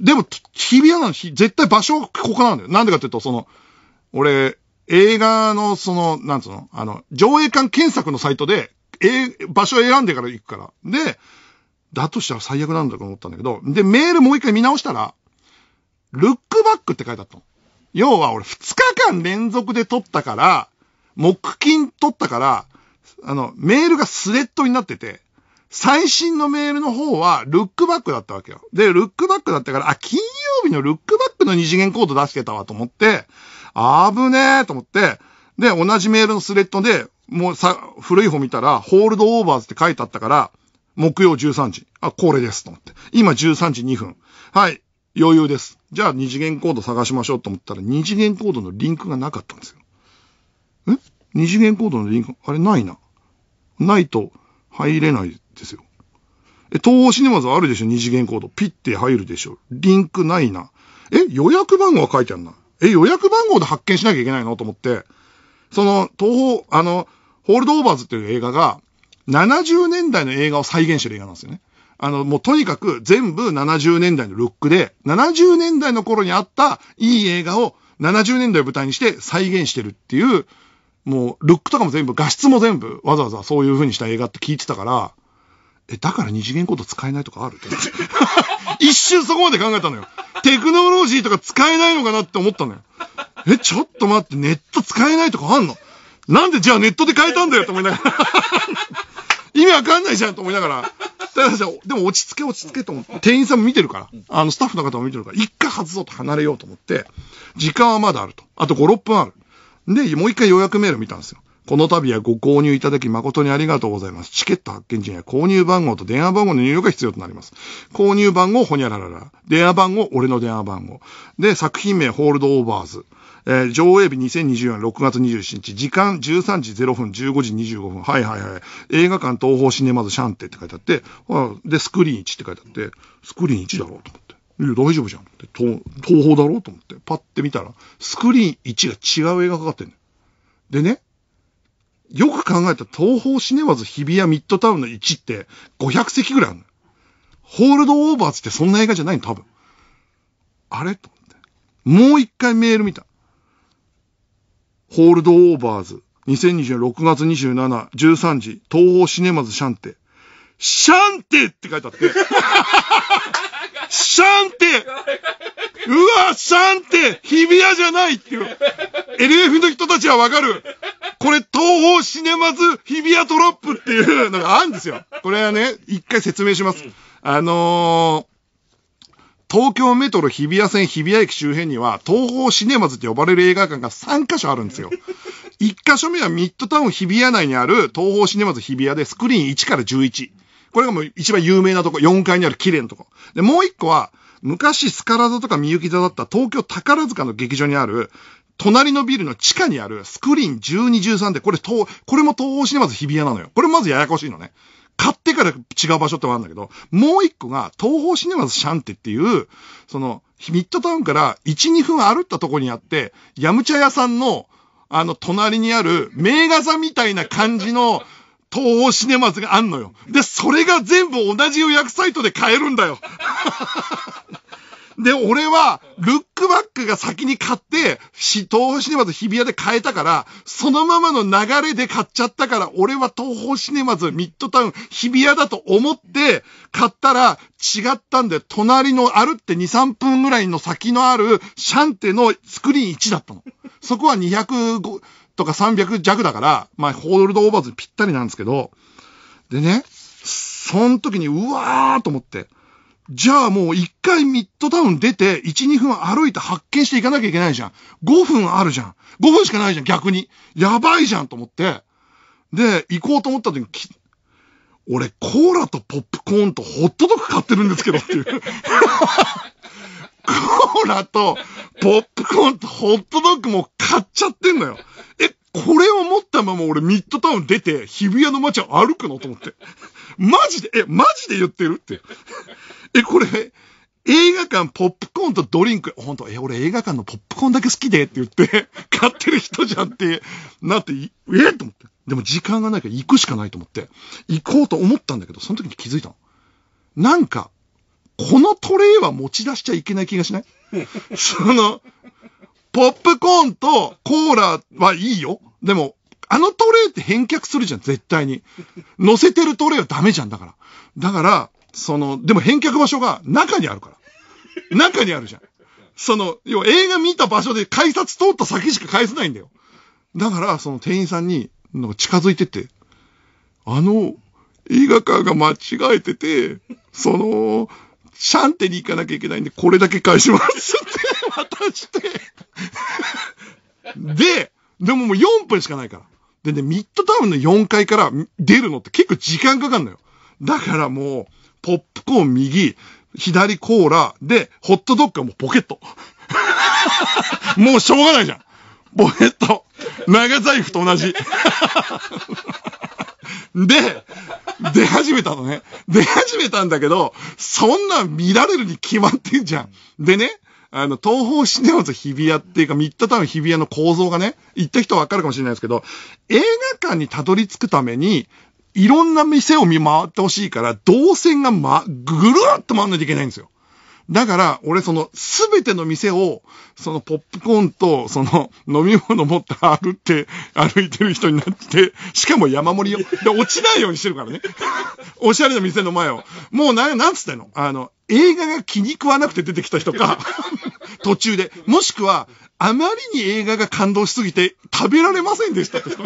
でも、日比谷なの、絶対場所はここなんだよ。なんでかっていうと、その、俺、映画の、その、なんつうの、あの、上映館検索のサイトで、え、場所選んでから行くから。で、だとしたら最悪なんだと思ったんだけど、で、メールもう一回見直したら、ルックバックって書いてあったの。要は俺2日間連続で撮ったから、木金撮ったから、あの、メールがスレッドになってて、最新のメールの方は、ルックバックだったわけよ。で、ルックバックだったから、あ、金曜日のルックバックの二次元コード出してたわと思って、あぶねえと思って、で、同じメールのスレッドで、もうさ、古い方見たら、ホールドオーバーズって書いてあったから、木曜13時。あ、これですと思って。今13時2分。はい、余裕です。じゃあ二次元コード探しましょうと思ったら、二次元コードのリンクがなかったんですよ。え二次元コードのリンク、あれないな。ないと入れないですよ。え、東方シネマズあるでしょ二次元コード。ピッて入るでしょ。リンクないな。え、予約番号が書いてあるな。え、予約番号で発見しなきゃいけないのと思って、その、東方、あの、ホールドオーバーズっていう映画が、70年代の映画を再現してる映画なんですよね。あの、もうとにかく全部70年代のルックで、70年代の頃にあったいい映画を70年代を舞台にして再現してるっていう、もうルックとかも全部、画質も全部わざわざそういう風にした映画って聞いてたから、え、だから二次元コード使えないとかあるって。一瞬そこまで考えたのよ。テクノロジーとか使えないのかなって思ったのよ。え、ちょっと待って、ネット使えないとかあんのなんでじゃあネットで変えたんだよと思いながら。意味わかんないじゃんと思いながら。だからさ、でも落ち着け落ち着けと思って、店員さんも見てるから、あの、スタッフの方も見てるから、一回外そうと離れようと思って、時間はまだあると。あと5、6分ある。で、もう一回予約メール見たんですよ。この度はご購入いただき誠にありがとうございます。チケット発見時には購入番号と電話番号の入力が必要となります。購入番号ほにゃららら。電話番号俺の電話番号。で、作品名ホールドオーバーズ。えー、上映日2024年6月27日、時間13時0分、15時25分。はいはいはい。映画館東方シネマズシャンテって書いてあって、あで、スクリーン1って書いてあって、スクリーン1だろうと思って。いや、大丈夫じゃんって。東東方だろうと思って。パッて見たら、スクリーン1が違う映画かかってんの、でね、よく考えた東方シネマズ日比谷ミッドタウンの1って500席ぐらいあるの。ホールドオーバーズってそんな映画じゃないの多分。あれと思って。もう一回メール見た。ホールドオーバーズ、2026月27、13時、東方シネマズシャンテ。シャンテって書いてあって。シャンテうわ、シャンテ日比谷じゃないっていう。LF の人たちはわかる。これ、東方シネマズ日比谷トラップっていうのがあるんですよ。これはね、一回説明します。あのー、東京メトロ日比谷線日比谷駅周辺には、東方シネマズって呼ばれる映画館が3カ所あるんですよ。1 カ所目はミッドタウン日比谷内にある東方シネマズ日比谷で、スクリーン1から11。これがもう一番有名なとこ、4階にある綺麗なとこ。で、もう1個は、昔スカラ座とかみゆき座だった東京宝塚の劇場にある、隣のビルの地下にあるスクリーン12、13で、これ、これも東方シネマズ日比谷なのよ。これまずややこしいのね。買ってから違う場所ってもあるんだけど、もう一個が、東方シネマズシャンテっていう、その、ミッドタウンから1、2分歩ったとこにあって、ヤムチャ屋さんの、あの、隣にある、名画座みたいな感じの、東方シネマズがあんのよ。で、それが全部同じ予約サイトで買えるんだよ。で、俺は、ルックバックが先に買って、し、東方シネマズ日比谷で買えたから、そのままの流れで買っちゃったから、俺は東方シネマズミッドタウン日比谷だと思って、買ったら、違ったんで、隣のあるって2、3分ぐらいの先のある、シャンテのスクリーン1だったの。そこは205とか300弱だから、まあ、ホールドオーバーズぴったりなんですけど、でね、その時に、うわーと思って、じゃあもう一回ミッドタウン出て、1、2分歩いて発見していかなきゃいけないじゃん。5分あるじゃん。5分しかないじゃん、逆に。やばいじゃんと思って。で、行こうと思った時に、俺、コーラとポップコーンとホットドッグ買ってるんですけどっていう。コーラとポップコーンとホットドッグも買っちゃってんのよ。え、これを持ったまま俺ミッドタウン出て、日比谷の街を歩くのと思って。マジで、え、マジで言ってるって。え、これ、映画館ポップコーンとドリンク、本当え、俺映画館のポップコーンだけ好きでって言って、買ってる人じゃんって、なって、えと思って。でも時間がないから行くしかないと思って、行こうと思ったんだけど、その時に気づいたの。なんか、このトレイは持ち出しちゃいけない気がしないその、ポップコーンとコーラはいいよ。でも、あのトレイって返却するじゃん、絶対に。乗せてるトレイはダメじゃん、だから。だから、その、でも返却場所が中にあるから。中にあるじゃん。その、要は映画見た場所で改札通った先しか返せないんだよ。だから、その店員さんに、なんか近づいてって、あの、映画館が間違えてて、その、シャンテに行かなきゃいけないんで、これだけ返しますって、渡して。で、でももう4分しかないから。でね、ミッドタウンの4階から出るのって結構時間かかるのよ。だからもう、ポップコーン右、左コーラ、で、ホットドッグはもうポケット。もうしょうがないじゃん。ポケット。長財布と同じ。で、出始めたのね。出始めたんだけど、そんなん見られるに決まってんじゃん。でね、あの、東方シネマズ日比谷っていうか、ミッドタウン日比谷の構造がね、行った人はわかるかもしれないですけど、映画館にたどり着くために、いろんな店を見回ってほしいから、動線がま、ぐるっと回んないといけないんですよ。だから、俺そのすべての店を、そのポップコーンと、その飲み物持って歩って、歩いてる人になって、しかも山盛りよ。で、落ちないようにしてるからね。おしゃれな店の前を。もうな、なんつってんのあの、映画が気に食わなくて出てきた人か、途中で。もしくは、あまりに映画が感動しすぎて食べられませんでしたって人。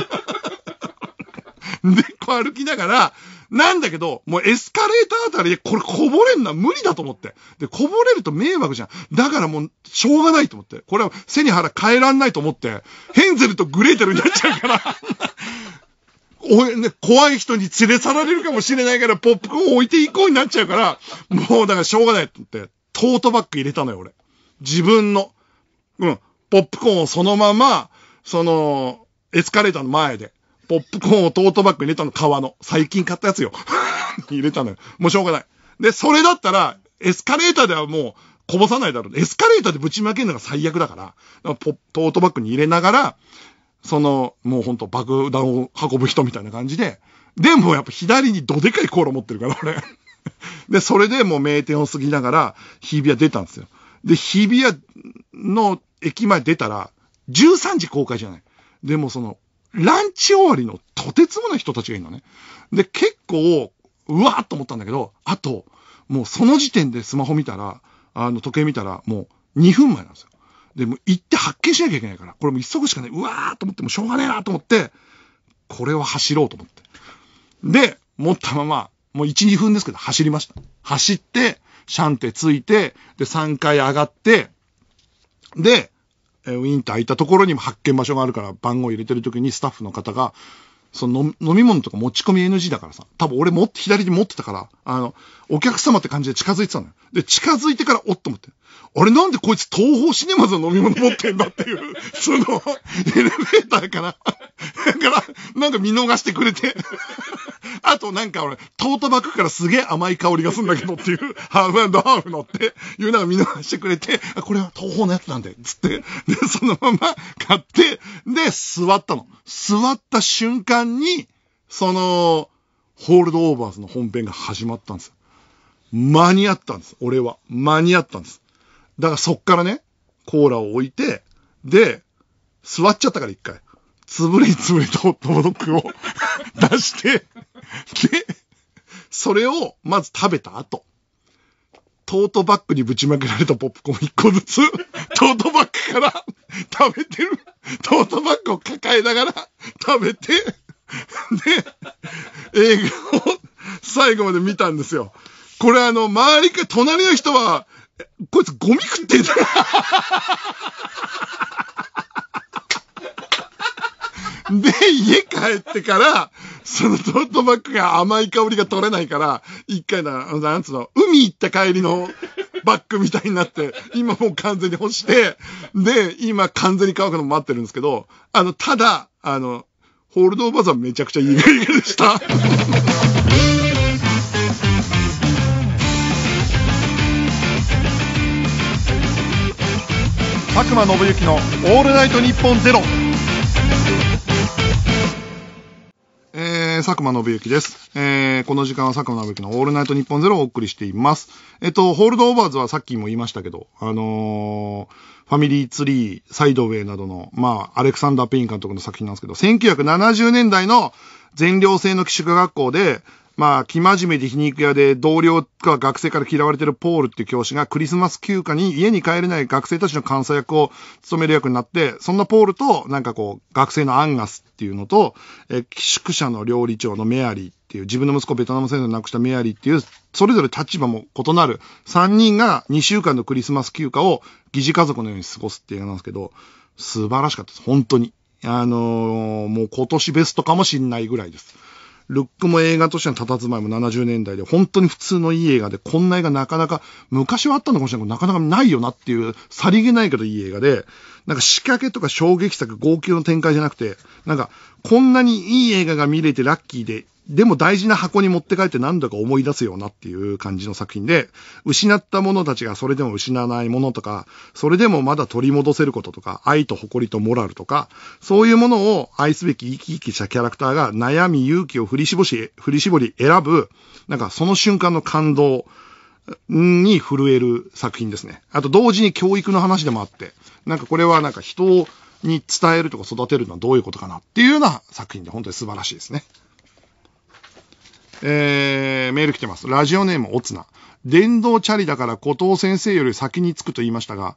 で、こう歩きながら、なんだけど、もうエスカレーターあたりでこれこぼれんのは無理だと思って。で、こぼれると迷惑じゃん。だからもう、しょうがないと思って。これは背に腹変えらんないと思って、ヘンゼルとグレーテルになっちゃうから。おね、怖い人に連れ去られるかもしれないから、ポップコーン置いていこうになっちゃうから、もうだからしょうがないって言って、トートバッグ入れたのよ、俺。自分の。うん。ポップコーンをそのまま、その、エスカレーターの前で。ポップコーンをトートバッグに入れたの、革の。最近買ったやつよ。入れたのよ。もうしょうがない。で、それだったら、エスカレーターではもう、こぼさないだろう。エスカレーターでぶちまけるのが最悪だから、からポトートバッグに入れながら、その、もうほんと爆弾を運ぶ人みたいな感じで、でもやっぱ左にどでかいコーラ持ってるから、俺。で、それでもう名店を過ぎながら、日比谷出たんですよ。で、日比谷の駅前出たら、13時公開じゃない。でもその、ランチ終わりのとてつもない人たちがいるのね。で、結構、うわーっと思ったんだけど、あと、もうその時点でスマホ見たら、あの、時計見たら、もう2分前なんですよ。で、も行って発見しなきゃいけないから、これも急ぐしかない。うわーと思って、もしょうがねえなと思って、これは走ろうと思って。で、持ったまま、もう1、2分ですけど、走りました。走って、シャンテついて、で、3回上がって、で、ウィンって開いたところにも発見場所があるから番号入れてる時にスタッフの方が、その飲み物とか持ち込み NG だからさ、多分俺持って、左に持ってたから、あの、お客様って感じで近づいてたのよ。で、近づいてから、おっと思って。あれなんでこいつ東方シネマズの飲み物持ってんだっていう、その、エレベーターから、だから、なんか見逃してくれてあとなんか俺、トートバッグからすげえ甘い香りがするんだけどっていう、ハーフハーフのっていうのが見逃してくれて、これは東方のやつなんで、つって、で、そのまま買って、で、座ったの。座った瞬間に、その、ホールドオーバーズの本編が始まったんです。間に合ったんです。俺は。間に合ったんです。だからそっからね、コーラを置いて、で、座っちゃったから一回。つぶりつぶりと登録トッグを出して、で、それをまず食べた後、トートバッグにぶちまけられたポップコーン一個ずつ、トートバッグから 食べてる、トートバッグを抱えながら食べて、で、映画を 最後まで見たんですよ。これあの、周りか、隣の人は、こいつゴミ食ってんだ で、家帰ってから、そのトートバッグが甘い香りが取れないから、一回な、なんつうの、海行った帰りのバッグみたいになって、今もう完全に干して、で、今完全に乾くの待ってるんですけど、あの、ただ、あの、ホールドオーバーさんめちゃくちゃいい映画でした。佐久間信之の「オールナイトニッポンゼロ佐久間信之です。えー、この時間は佐久間信之のオールナイトニッポンゼロをお送りしています。えっと、ホールドオーバーズはさっきも言いましたけど、あのー、ファミリーツリー、サイドウェイなどの、まあ、アレクサンダー・ペイン監督の作品なんですけど、1970年代の全寮制の寄宿学校で、まあ、気真面目で皮肉屋で同僚か学生から嫌われてるポールっていう教師がクリスマス休暇に家に帰れない学生たちの監査役を務める役になって、そんなポールとなんかこう学生のアンガスっていうのと、え寄宿舎の料理長のメアリーっていう自分の息子ベトナム戦争で亡くしたメアリーっていうそれぞれ立場も異なる3人が2週間のクリスマス休暇を疑似家族のように過ごすっていう映画なんですけど、素晴らしかったです。本当に。あのー、もう今年ベストかもしんないぐらいです。ルックも映画としての佇まいも70年代で、本当に普通のいい映画で、こんな映画なかなか、昔はあったのかもしれないけど、なかなかないよなっていう、さりげないけどいい映画で、なんか仕掛けとか衝撃作、号泣の展開じゃなくて、なんか、こんなにいい映画が見れてラッキーで、でも大事な箱に持って帰って何度か思い出すようなっていう感じの作品で、失った者たちがそれでも失わないものとか、それでもまだ取り戻せることとか、愛と誇りとモラルとか、そういうものを愛すべき生き生きしたキャラクターが悩み勇気を振り絞し、振り絞り選ぶ、なんかその瞬間の感動に震える作品ですね。あと同時に教育の話でもあって、なんかこれはなんか人に伝えるとか育てるのはどういうことかなっていうような作品で本当に素晴らしいですね。えー、メール来てます。ラジオネームおつな。電動チャリだから後藤先生より先に着くと言いましたが、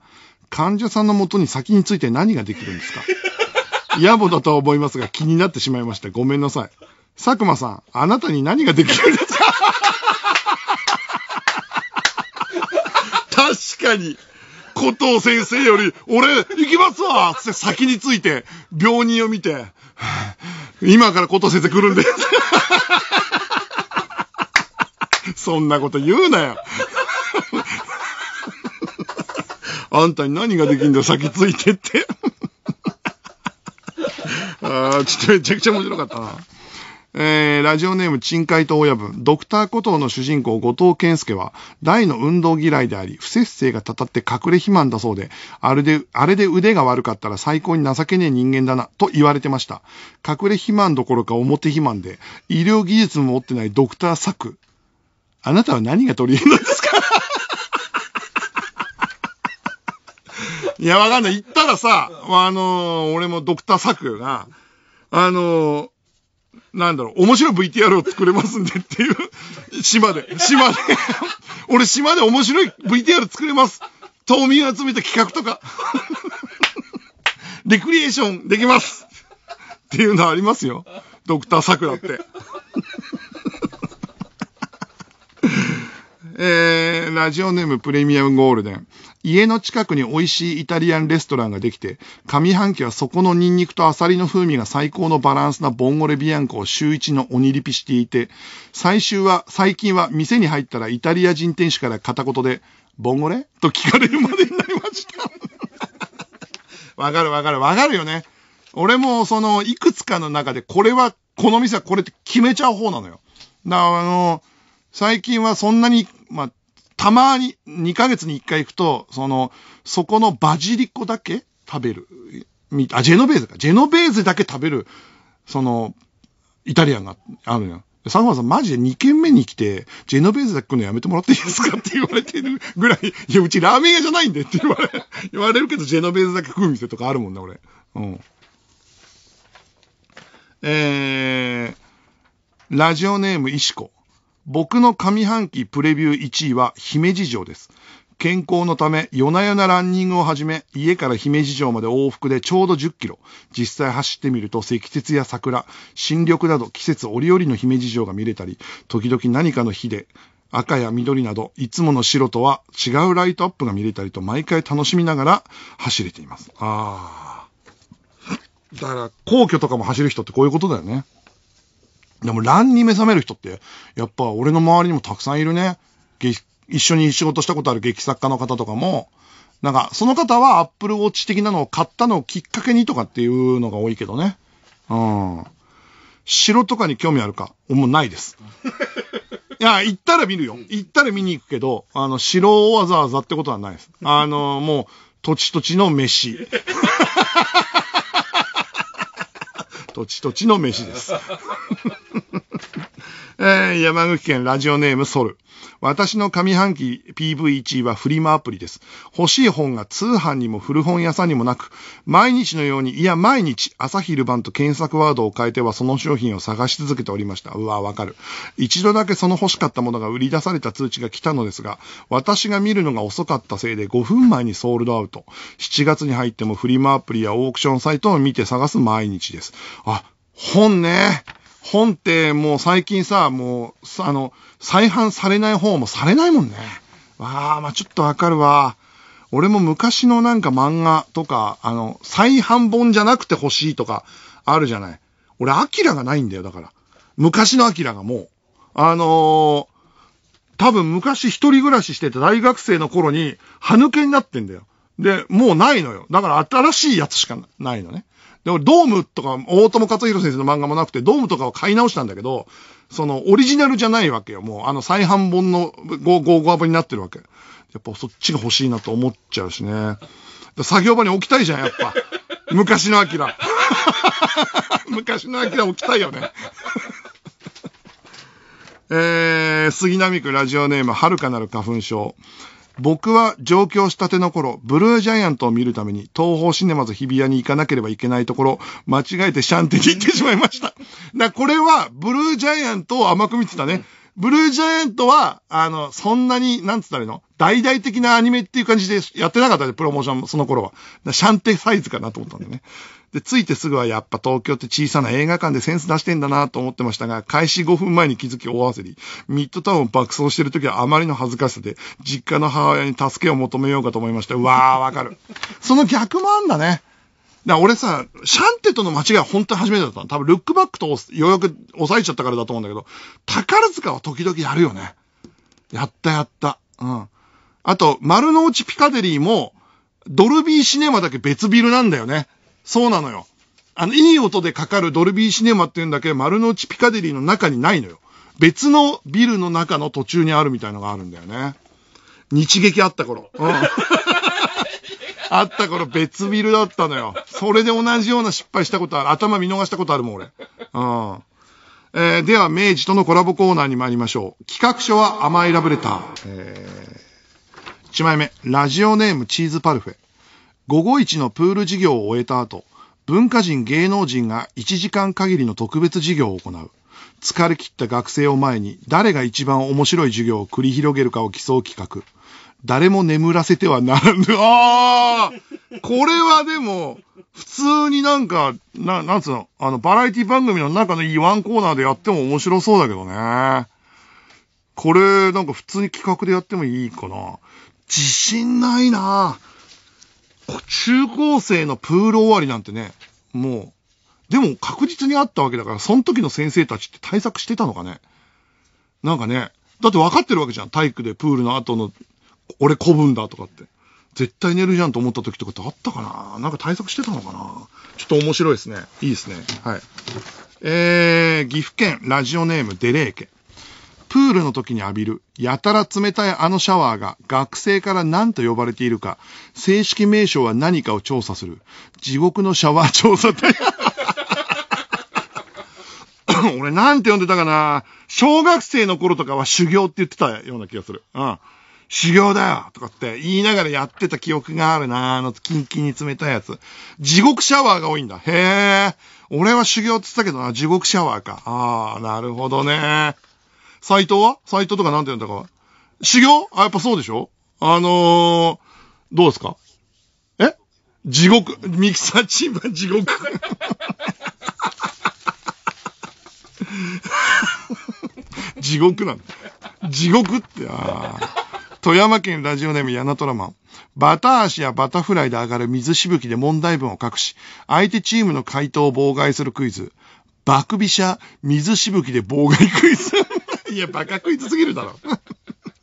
患者さんのもとに先について何ができるんですか 野暮だとは思いますが気になってしまいました。ごめんなさい。佐久間さん、あなたに何ができるんですか確かに。古藤先生より、俺、行きますわって先について、病人を見て、今から古藤先生来るんですそんなこと言うなよ。あんたに何ができんだ先ついてって。ああ、ちょっとめちゃくちゃ面白かったな。えー、ラジオネーム、珍海と親分。ドクタート藤の主人公、後藤健介は、大の運動嫌いであり、不摂生がたたって隠れ肥満だそうで、あれで、あれで腕が悪かったら最高に情けねえ人間だな、と言われてました。隠れ肥満どころか表肥満で、医療技術も持ってないドクター作あなたは何が取り入れなんですかいや、わかんない。言ったらさ、あのー、俺もドクターサクが、あのー、なんだろう、面白い VTR を作れますんでっていう、島で、島で俺島で面白い VTR 作れます。島民集めた企画とかレクリエーションできます。っていうのありますよ。ドクターサクだって。えー、ラジオネームプレミアムゴールデン。家の近くに美味しいイタリアンレストランができて、上半期はそこのニンニクとアサリの風味が最高のバランスなボンゴレビアンコを週一の鬼リピしていて、最終は、最近は店に入ったらイタリア人店主から片言で、ボンゴレと聞かれるまでになりました。わかるわかるわかるよね。俺もその、いくつかの中でこれは、この店はこれって決めちゃう方なのよ。だからあの、最近はそんなに、まあ、たまに2ヶ月に1回行くと、その、そこのバジリコだけ食べる。あ、ジェノベーゼか。ジェノベーゼだけ食べる、その、イタリアンがあるサンファーさん、マジで2軒目に来て、ジェノベーゼだけ来るのやめてもらっていいですかって言われてるぐらい、いや、うちラーメン屋じゃないんでって言われ、言われるけど、ジェノベーゼだけ食う店とかあるもんね、俺。うん。えー、ラジオネーム、石子。僕の上半期プレビュー1位は姫路城です。健康のため夜な夜なランニングを始め、家から姫路城まで往復でちょうど10キロ。実際走ってみると積雪や桜、新緑など季節折々の姫路城が見れたり、時々何かの日で赤や緑などいつもの白とは違うライトアップが見れたりと毎回楽しみながら走れています。ああ。だから皇居とかも走る人ってこういうことだよね。でも、乱に目覚める人って、やっぱ俺の周りにもたくさんいるね。一緒に仕事したことある劇作家の方とかも、なんか、その方はアップルウォッチ的なのを買ったのをきっかけにとかっていうのが多いけどね。うん。城とかに興味あるかもうないです。いや、行ったら見るよ。行ったら見に行くけど、あの、城をわざわざってことはないです。あの、もう、土地土地の飯。土地土地の飯です。えー、山口県ラジオネームソル。私の上半期 PV1 位はフリマアプリです。欲しい本が通販にも古本屋さんにもなく、毎日のように、いや毎日、朝昼晩と検索ワードを変えてはその商品を探し続けておりました。うわ、わかる。一度だけその欲しかったものが売り出された通知が来たのですが、私が見るのが遅かったせいで5分前にソールドアウト。7月に入ってもフリマアプリやオークションサイトを見て探す毎日です。あ、本ね。本ってもう最近さ、もう、あの、再販されない方もされないもんね。わあ、まあちょっとわかるわ。俺も昔のなんか漫画とか、あの、再販本じゃなくて欲しいとか、あるじゃない。俺、アキラがないんだよ、だから。昔のアキラがもう。あのー、多分昔一人暮らししてた大学生の頃に、歯抜けになってんだよ。で、もうないのよ。だから新しいやつしかないのね。で、俺、ドームとか、大友克弘先生の漫画もなくて、ドームとかを買い直したんだけど、その、オリジナルじゃないわけよ。もう、あの、再販本の55ブになってるわけ。やっぱ、そっちが欲しいなと思っちゃうしね。作業場に置きたいじゃん、やっぱ。昔のアキラ。昔のアキラ置きたいよね。えー、杉並区ラジオネーム、はるかなる花粉症。僕は上京したての頃、ブルージャイアントを見るために、東方シネマズ日比谷に行かなければいけないところ、間違えてシャンテに行ってしまいました。だこれは、ブルージャイアントを甘く見てたね。ブルージャイアントは、あの、そんなに、なんつったらいいの大々的なアニメっていう感じでやってなかったで、プロモーションも、その頃は。シャンテサイズかなと思ったんだよね。で、ついてすぐはやっぱ東京って小さな映画館でセンス出してんだなと思ってましたが、開始5分前に気づき大焦り。ミッドタウンを爆走してる時はあまりの恥ずかしさで、実家の母親に助けを求めようかと思いました。うわー、わかる。その逆もあんだね。だ俺さ、シャンテとの間違いは本当に初めてだったの。多分、ルックバックとようやく抑えちゃったからだと思うんだけど、宝塚は時々やるよね。やったやった。うん。あと、丸の内ピカデリーも、ドルビーシネマだけ別ビルなんだよね。そうなのよ。あの、いい音でかかるドルビーシネマっていうんだけど、丸の内ピカデリーの中にないのよ。別のビルの中の途中にあるみたいのがあるんだよね。日劇あった頃。うん。あった頃別ビルだったのよ。それで同じような失敗したことある。頭見逃したことあるもん、俺。うん。えー、では、明治とのコラボコーナーに参りましょう。企画書は甘いラブレター。えー、1枚目。ラジオネームチーズパルフェ。午後一のプール事業を終えた後、文化人芸能人が1時間限りの特別授業を行う。疲れ切った学生を前に誰が一番面白い授業を繰り広げるかを競う企画。誰も眠らせてはならぬ。ああこれはでも、普通になんか、な、なんつうの、あの、バラエティ番組の中のいワンコーナーでやっても面白そうだけどね。これ、なんか普通に企画でやってもいいかな。自信ないな中高生のプール終わりなんてね、もう、でも確実にあったわけだから、その時の先生たちって対策してたのかね。なんかね、だって分かってるわけじゃん。体育でプールの後の、俺こぶんだとかって。絶対寝るじゃんと思った時とかってあったかななんか対策してたのかなちょっと面白いですね。いいですね。はい。えー、岐阜県ラジオネームデレーケ。プールの時に浴びる、やたら冷たいあのシャワーが学生から何と呼ばれているか、正式名称は何かを調査する、地獄のシャワー調査隊。俺なんて呼んでたかな小学生の頃とかは修行って言ってたような気がする。うん。修行だよとかって言いながらやってた記憶があるなあの、キンキンに冷たいやつ。地獄シャワーが多いんだ。へえ。俺は修行って言ったけどな、地獄シャワーか。ああ、なるほどね。サイトはサイトとかなんて言うんだか修行あ、やっぱそうでしょあのー、どうですかえ地獄。ミキサーチームは地獄。地獄なんだ。地獄って、あ富山県ラジオネームヤナトラマン。バタ足やバタフライで上がる水しぶきで問題文を隠し、相手チームの回答を妨害するクイズ。爆飛車、水しぶきで妨害クイズ。いや、バカクイズすぎるだろ。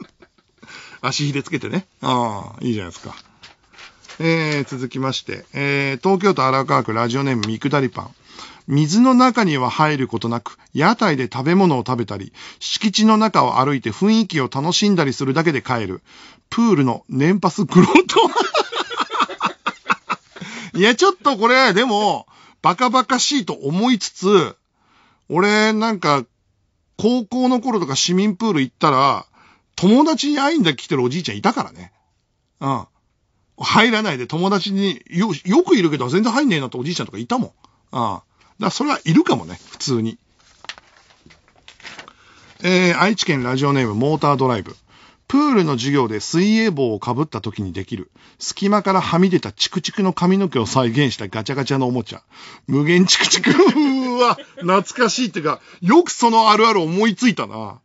足ひれつけてね。ああ、いいじゃないですか。えー、続きまして、えー、東京都荒川区ラジオネーム三下りパン。水の中には入ることなく、屋台で食べ物を食べたり、敷地の中を歩いて雰囲気を楽しんだりするだけで帰る。プールの年パスクロート。いや、ちょっとこれ、でも、バカバカしいと思いつつ、俺、なんか、高校の頃とか市民プール行ったら、友達に会いに来てるおじいちゃんいたからね。うん。入らないで友達に、よ、よくいるけど全然入んねえなっておじいちゃんとかいたもん。うん。だからそれはいるかもね、普通に。えー、愛知県ラジオネームモータードライブ。プールの授業で水泳棒をかぶった時にできる、隙間からはみ出たチクチクの髪の毛を再現したガチャガチャのおもちゃ。無限チクチク。わ、懐かしいっていうか、よくそのあるある思いついたな。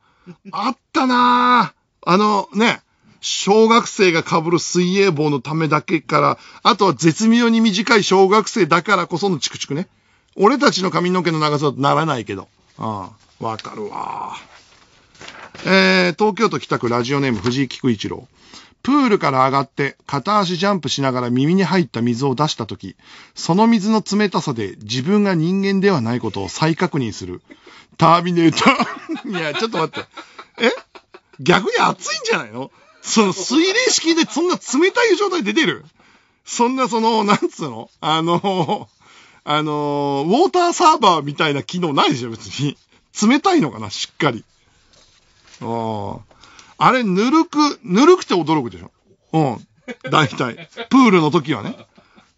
あったなあのね、小学生が被る水泳帽のためだけから、あとは絶妙に短い小学生だからこそのチクチクね。俺たちの髪の毛の長さとならないけど。ああ、わかるわ。えー、東京都北区ラジオネーム藤井菊一郎。プールから上がって片足ジャンプしながら耳に入った水を出したとき、その水の冷たさで自分が人間ではないことを再確認する。ターミネーター いや、ちょっと待って。え逆に熱いんじゃないのその水冷式でそんな冷たい状態で出るそんなその、なんつうのあの、あの、ウォーターサーバーみたいな機能ないでしょ、別に。冷たいのかな、しっかり。ああ。あれ、ぬるく、ぬるくて驚くでしょ。うん。大体。プールの時はね。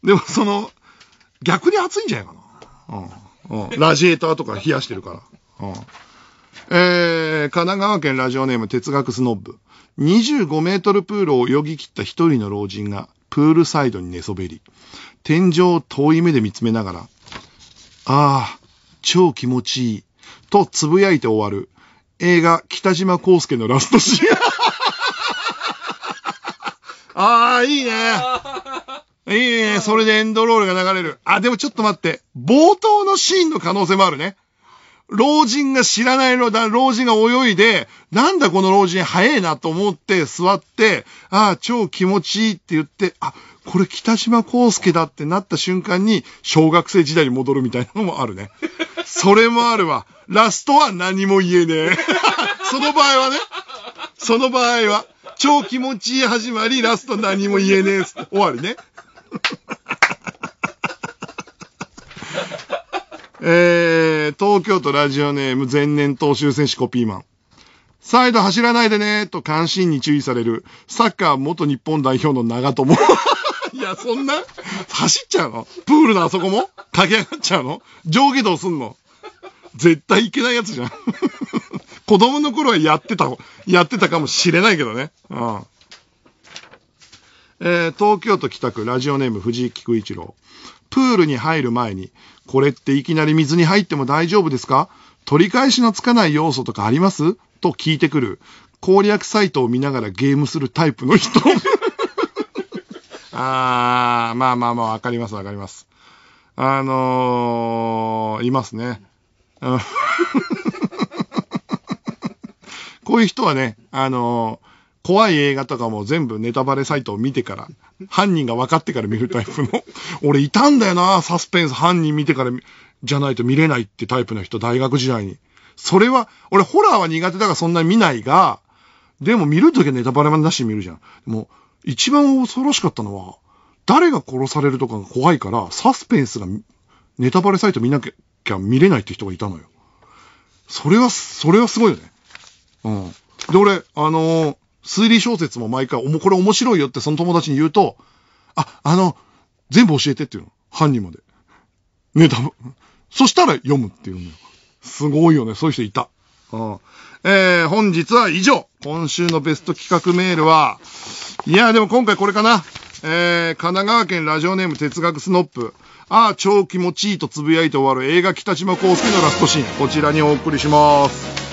でも、その、逆に暑いんじゃないかな。うん。うん。ラジエーターとか冷やしてるから。うん。えー、神奈川県ラジオネーム哲学スノッブ。25メートルプールを泳ぎ切った一人の老人が、プールサイドに寝そべり、天井を遠い目で見つめながら、ああ、超気持ちいい、とつぶやいて終わる映画、北島康介のラストシーン。ああ、いいね。いいね。それでエンドロールが流れる。あ、でもちょっと待って。冒頭のシーンの可能性もあるね。老人が知らないのだ、老人が泳いで、なんだこの老人早いなと思って座って、ああ、超気持ちいいって言って、あ、これ北島康介だってなった瞬間に、小学生時代に戻るみたいなのもあるね。それもあるわ。ラストは何も言えねえ。その場合はね。その場合は、超気持ちいい始まり、ラスト何も言えねえ。終わりね。えー、東京都ラジオネーム前年投手選手コピーマン。サイド走らないでね、と関心に注意される、サッカー元日本代表の長友。いや、そんな走っちゃうのプールのあそこも駆け上がっちゃうの上下動すんの絶対いけないやつじゃん。子供の頃はやってた、やってたかもしれないけどね。うん。えー、東京都北区、ラジオネーム藤井菊一郎。プールに入る前に、これっていきなり水に入っても大丈夫ですか取り返しのつかない要素とかありますと聞いてくる。攻略サイトを見ながらゲームするタイプの人。ああ、まあまあまあ、わかります、わかります。あのー、いますね。うん、こういう人はね、あのー、怖い映画とかも全部ネタバレサイトを見てから、犯人が分かってから見るタイプの、俺いたんだよな、サスペンス、犯人見てから、じゃないと見れないってタイプの人、大学時代に。それは、俺ホラーは苦手だからそんなに見ないが、でも見るときはネタバレまでなし見るじゃん。もう、一番恐ろしかったのは、誰が殺されるとかが怖いから、サスペンスがネタバレサイト見なきゃ見れないって人がいたのよ。それは、それはすごいよね。うん。で、俺、あのー、推理小説も毎回、これ面白いよってその友達に言うと、あ、あの、全部教えてっていうの。犯人まで。ネタ、そしたら読むっていうのよ。すごいよね。そういう人いた。うん。えー、本日は以上。今週のベスト企画メールは、いや、でも今回これかな。えー、神奈川県ラジオネーム哲学スノップ。ああ、超気持ちいいとつぶやいて終わる映画北島康介のラストシーン。こちらにお送りします。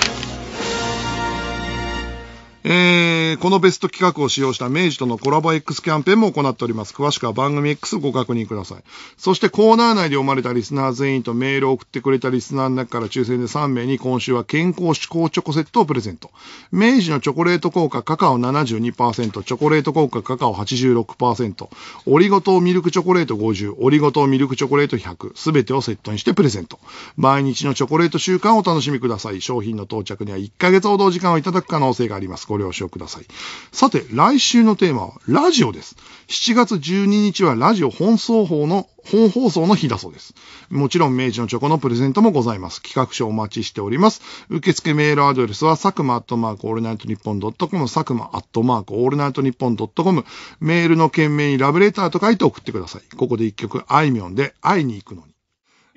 えー、このベスト企画を使用した明治とのコラボ X キャンペーンも行っております。詳しくは番組 X ご確認ください。そしてコーナー内で読まれたリスナー全員とメールを送ってくれたリスナーの中から抽選で3名に今週は健康志向チョコセットをプレゼント。明治のチョコレート効果カカオ72%、チョコレート効果カカオ86%、オリゴ糖ミルクチョコレート50、オリゴ糖ミルクチョコレート100、すべてをセットにしてプレゼント。毎日のチョコレート習慣をお楽しみください。商品の到着には1ヶ月ほど時間をいただく可能性があります。ご了承ください。さて、来週のテーマはラジオです。7月12日はラジオ本奏法の本放送の日だそうです。もちろん、明治のチョコのプレゼントもございます。企画書お待ちしております。受付メールアドレスは、佐久間アットマークオールナイトニッポンドットコム、佐久間アットマークオールナイトニッポンドットコム、メールの件名にラブレターと書いて送ってください。ここで一曲、あいみょんで会いに行くのに。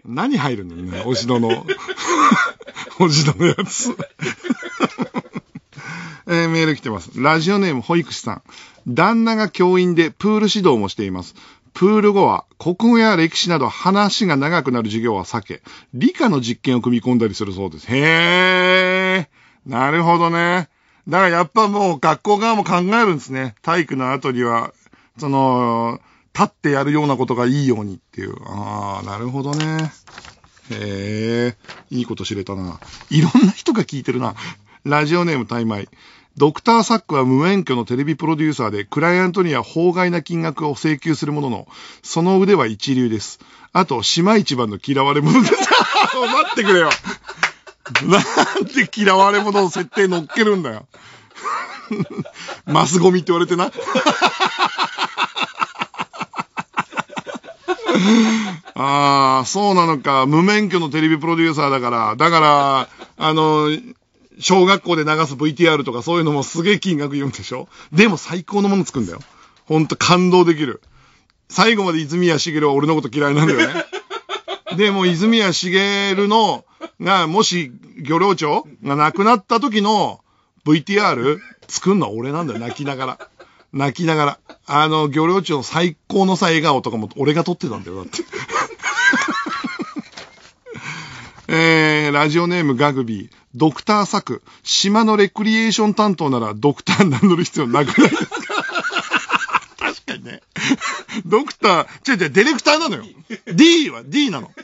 何入るのね、お城のの。おじのやつえー、メール来てます。ラジオネーム保育士さん。旦那が教員でプール指導もしています。プール後は国語や歴史など話が長くなる授業は避け、理科の実験を組み込んだりするそうです。へー。なるほどね。だからやっぱもう学校側も考えるんですね。体育の後には、その、立ってやるようなことがいいようにっていう。ああ、なるほどね。へえ、いいこと知れたな。いろんな人が聞いてるな。ラジオネームタイマイ。ドクター・サックは無免許のテレビプロデューサーで、クライアントには法外な金額を請求するものの、その腕は一流です。あと、島一番の嫌われ者です。待ってくれよ。なんで嫌われ者の設定乗っけるんだよ。マスゴミって言われてな。ああ、そうなのか。無免許のテレビプロデューサーだから。だから、あの、小学校で流す VTR とかそういうのもすげえ金額言うんでしょでも最高のもの作るんだよ。ほんと感動できる。最後まで泉谷しげるは俺のこと嫌いなんだよね。で、も泉谷しげるの、が、もし、漁領長が亡くなった時の VTR 作んのは俺なんだよ、泣きながら。泣きながら。あの、漁領長の最高のさ、笑顔とかも俺が撮ってたんだよ、だって。えー、ラジオネームガグビー。ドクターク、島のレクリエーション担当ならドクター名乗る必要なくないですか確かにね。ドクター、違う違う、ディレクターなのよ。D は D なの。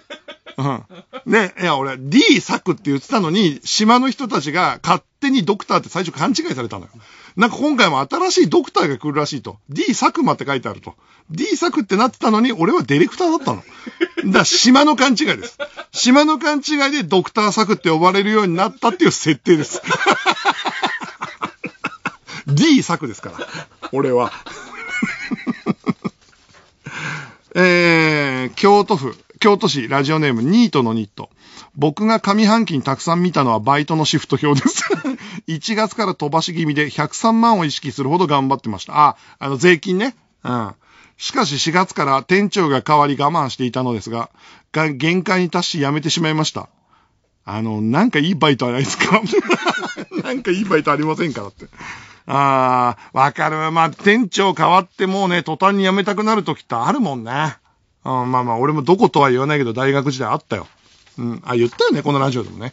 うん。ね、いや、俺、D クって言ってたのに、島の人たちが勝手にドクターって最初勘違いされたのよ。なんか今回も新しいドクターが来るらしいと。D サク間って書いてあると。D サクってなってたのに、俺はディレクターだったの。だから島の勘違いです。島の勘違いでドクターサクって呼ばれるようになったっていう設定です。D 作ですから、俺は。えー、京都府、京都市ラジオネームニートのニット。僕が上半期にたくさん見たのはバイトのシフト表です1 月から飛ばし気味で103万を意識するほど頑張ってました。あ、あの税金ね。うん。しかし4月から店長が代わり我慢していたのですが、が限界に達し辞めてしまいました。あの、なんかいいバイトはないですか なんかいいバイトありませんかって。ああ、わかる。まあ、店長変わってもうね、途端に辞めたくなる時ってあるもんね。うん、まあまあ、俺もどことは言わないけど、大学時代あったよ。うん。あ、言ったよね、このラジオでもね。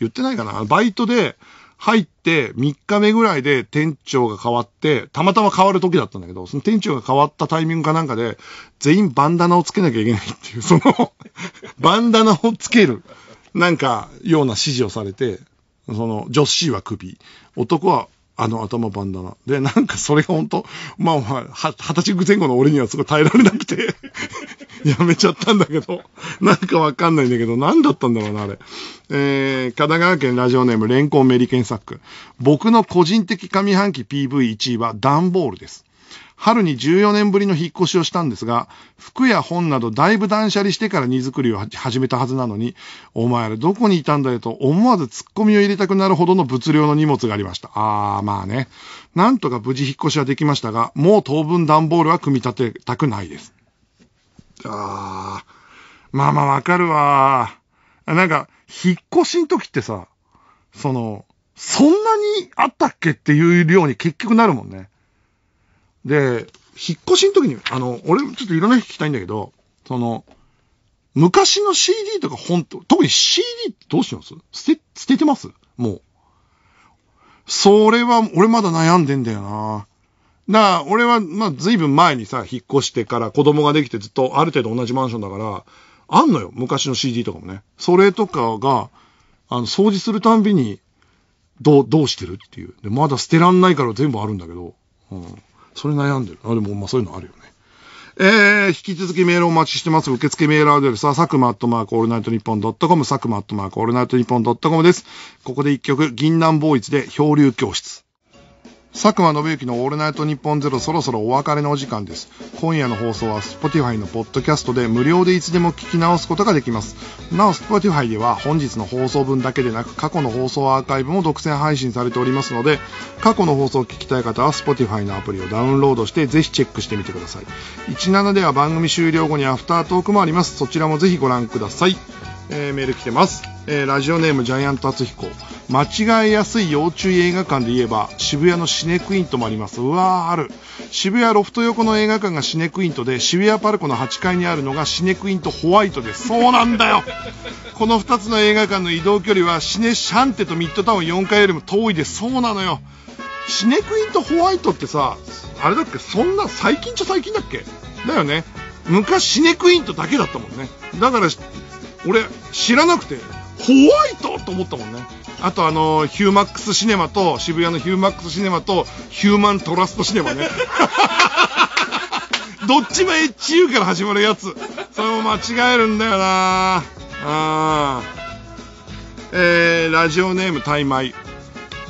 言ってないかな。バイトで入って3日目ぐらいで店長が変わって、たまたま変わる時だったんだけど、その店長が変わったタイミングかなんかで、全員バンダナをつけなきゃいけないっていう、その バンダナをつける、なんか、ような指示をされて、その、女子は首、男はあの頭パンダな。で、なんかそれが本当まあまあ、二十歳前後の俺にはすごい耐えられなくて やめちゃったんだけど、なんかわかんないんだけど、なんだったんだろうな、あれ。えー、神奈川県ラジオネーム、レンコンメリケンサック。僕の個人的上半期 PV1 位は段ボールです。春に14年ぶりの引っ越しをしたんですが、服や本などだいぶ断捨離してから荷造りを始めたはずなのに、お前らどこにいたんだよと思わず突っ込みを入れたくなるほどの物量の荷物がありました。あー、まあね。なんとか無事引っ越しはできましたが、もう当分段ボールは組み立てたくないです。あー、まあまあわかるわー。なんか、引っ越しの時ってさ、その、そんなにあったっけっていう量に結局なるもんね。で、引っ越しの時に、あの、俺ちょっといろんな人聞きたいんだけど、その、昔の CD とか本と、特に CD ってどうします捨て、捨ててますもう。それは、俺まだ悩んでんだよな。だから、俺は、まあ、随分前にさ、引っ越してから子供ができてずっとある程度同じマンションだから、あんのよ。昔の CD とかもね。それとかが、あの、掃除するたんびに、どう、どうしてるっていう。で、まだ捨てらんないから全部あるんだけど。うん。それ悩んでる。あ、でも、まあ、そういうのあるよね。えー、引き続きメールをお待ちしてます。受付メールアドレスは、サクマットマークオールナイトニッポンドットコム、サクマットマークオールナイトニッポンドットコムです。ここで一曲、銀杏ボーイズで漂流教室。佐久間信之の「オールナイトニッポンゼロそろそろお別れのお時間です今夜の放送は Spotify のポッドキャストで無料でいつでも聞き直すことができますなお Spotify では本日の放送分だけでなく過去の放送アーカイブも独占配信されておりますので過去の放送を聞きたい方は Spotify のアプリをダウンロードしてぜひチェックしてみてください17では番組終了後にアフタートークもありますそちらもぜひご覧くださいえー、メール来てます、えー、ラジオネームジャイアント敦彦間違えやすい要注意映画館で言えば渋谷のシネクイントもありますうわーある渋谷ロフト横の映画館がシネクイントで渋谷パルコの8階にあるのがシネクイントホワイトですそうなんだよこの2つの映画館の移動距離はシネシャンテとミッドタウン4階よりも遠いですそうなのよシネクイントホワイトってさあれだっけそんな最近っちゃ最近だっけだよね昔シネクイントだけだったもんねだから俺知らなくてホワイトと思ったもんねあとあのヒューマックスシネマと渋谷のヒューマックスシネマとヒューマントラストシネマね どっちも HU から始まるやつそれも間違えるんだよなあえー、ラジオネームタイマイ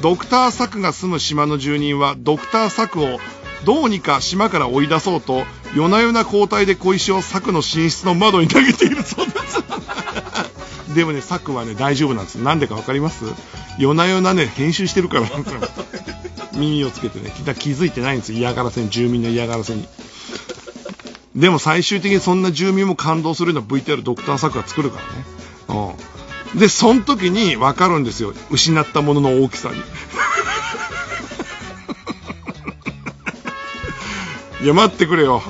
ドクターサクが住む島の住人はドクターサクをどうにか島から追い出そうと夜な夜な交代で小石を柵の寝室の窓に投げているそうすでもね、サクはね、大丈夫なんです。なんでかわかります夜な夜なね、編集してるから、耳をつけてね、気づいてないんです嫌がらせに、住民の嫌がらせに。でも最終的にそんな住民も感動するような VTR ドクターサクが作るからね。うん。で、その時に分かるんですよ。失ったものの大きさに。いや、待ってくれよ。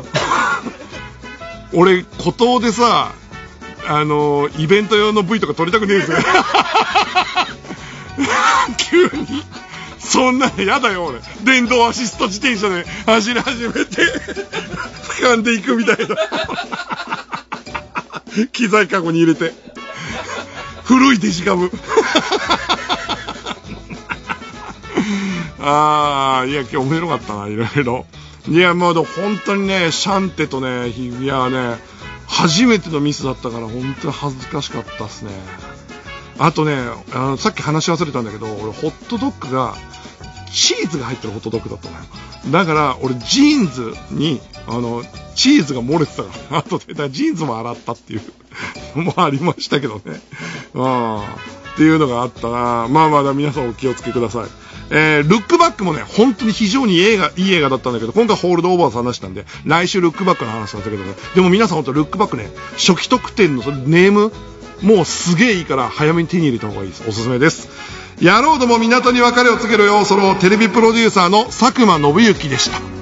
俺、孤島でさ、あのイベント用の V とか撮りたくねえぜ 急にそんなの嫌だよ俺電動アシスト自転車で走り始めて掴んでいくみたいな 機材かごに入れて古いデジカム ああいや今日面白かったないろいろいやもう本当にねシャンテとね日比谷はね初めてのミスだったから本当に恥ずかしかったっすね。あとね、あのさっき話し忘れたんだけど、俺ホットドッグがチーズが入ってるホットドッグだったのよ。だから俺ジーンズにあのチーズが漏れてたから 後で、だジーンズも洗ったっていうの もありましたけどね。うん。っていうのがあったな。まあまあ皆さんお気をつけください。えー、ルックバックもね、本当に非常に映画、いい映画だったんだけど、今回ホールドオーバーさ話したんで、来週ルックバックの話なんだけどね、でも皆さん本当ルックバックね、初期特典のそのネーム、もうすげえいいから早めに手に入れた方がいいです。おすすめです。野郎ども港に別れを告げるよそのテレビプロデューサーの佐久間信之でした。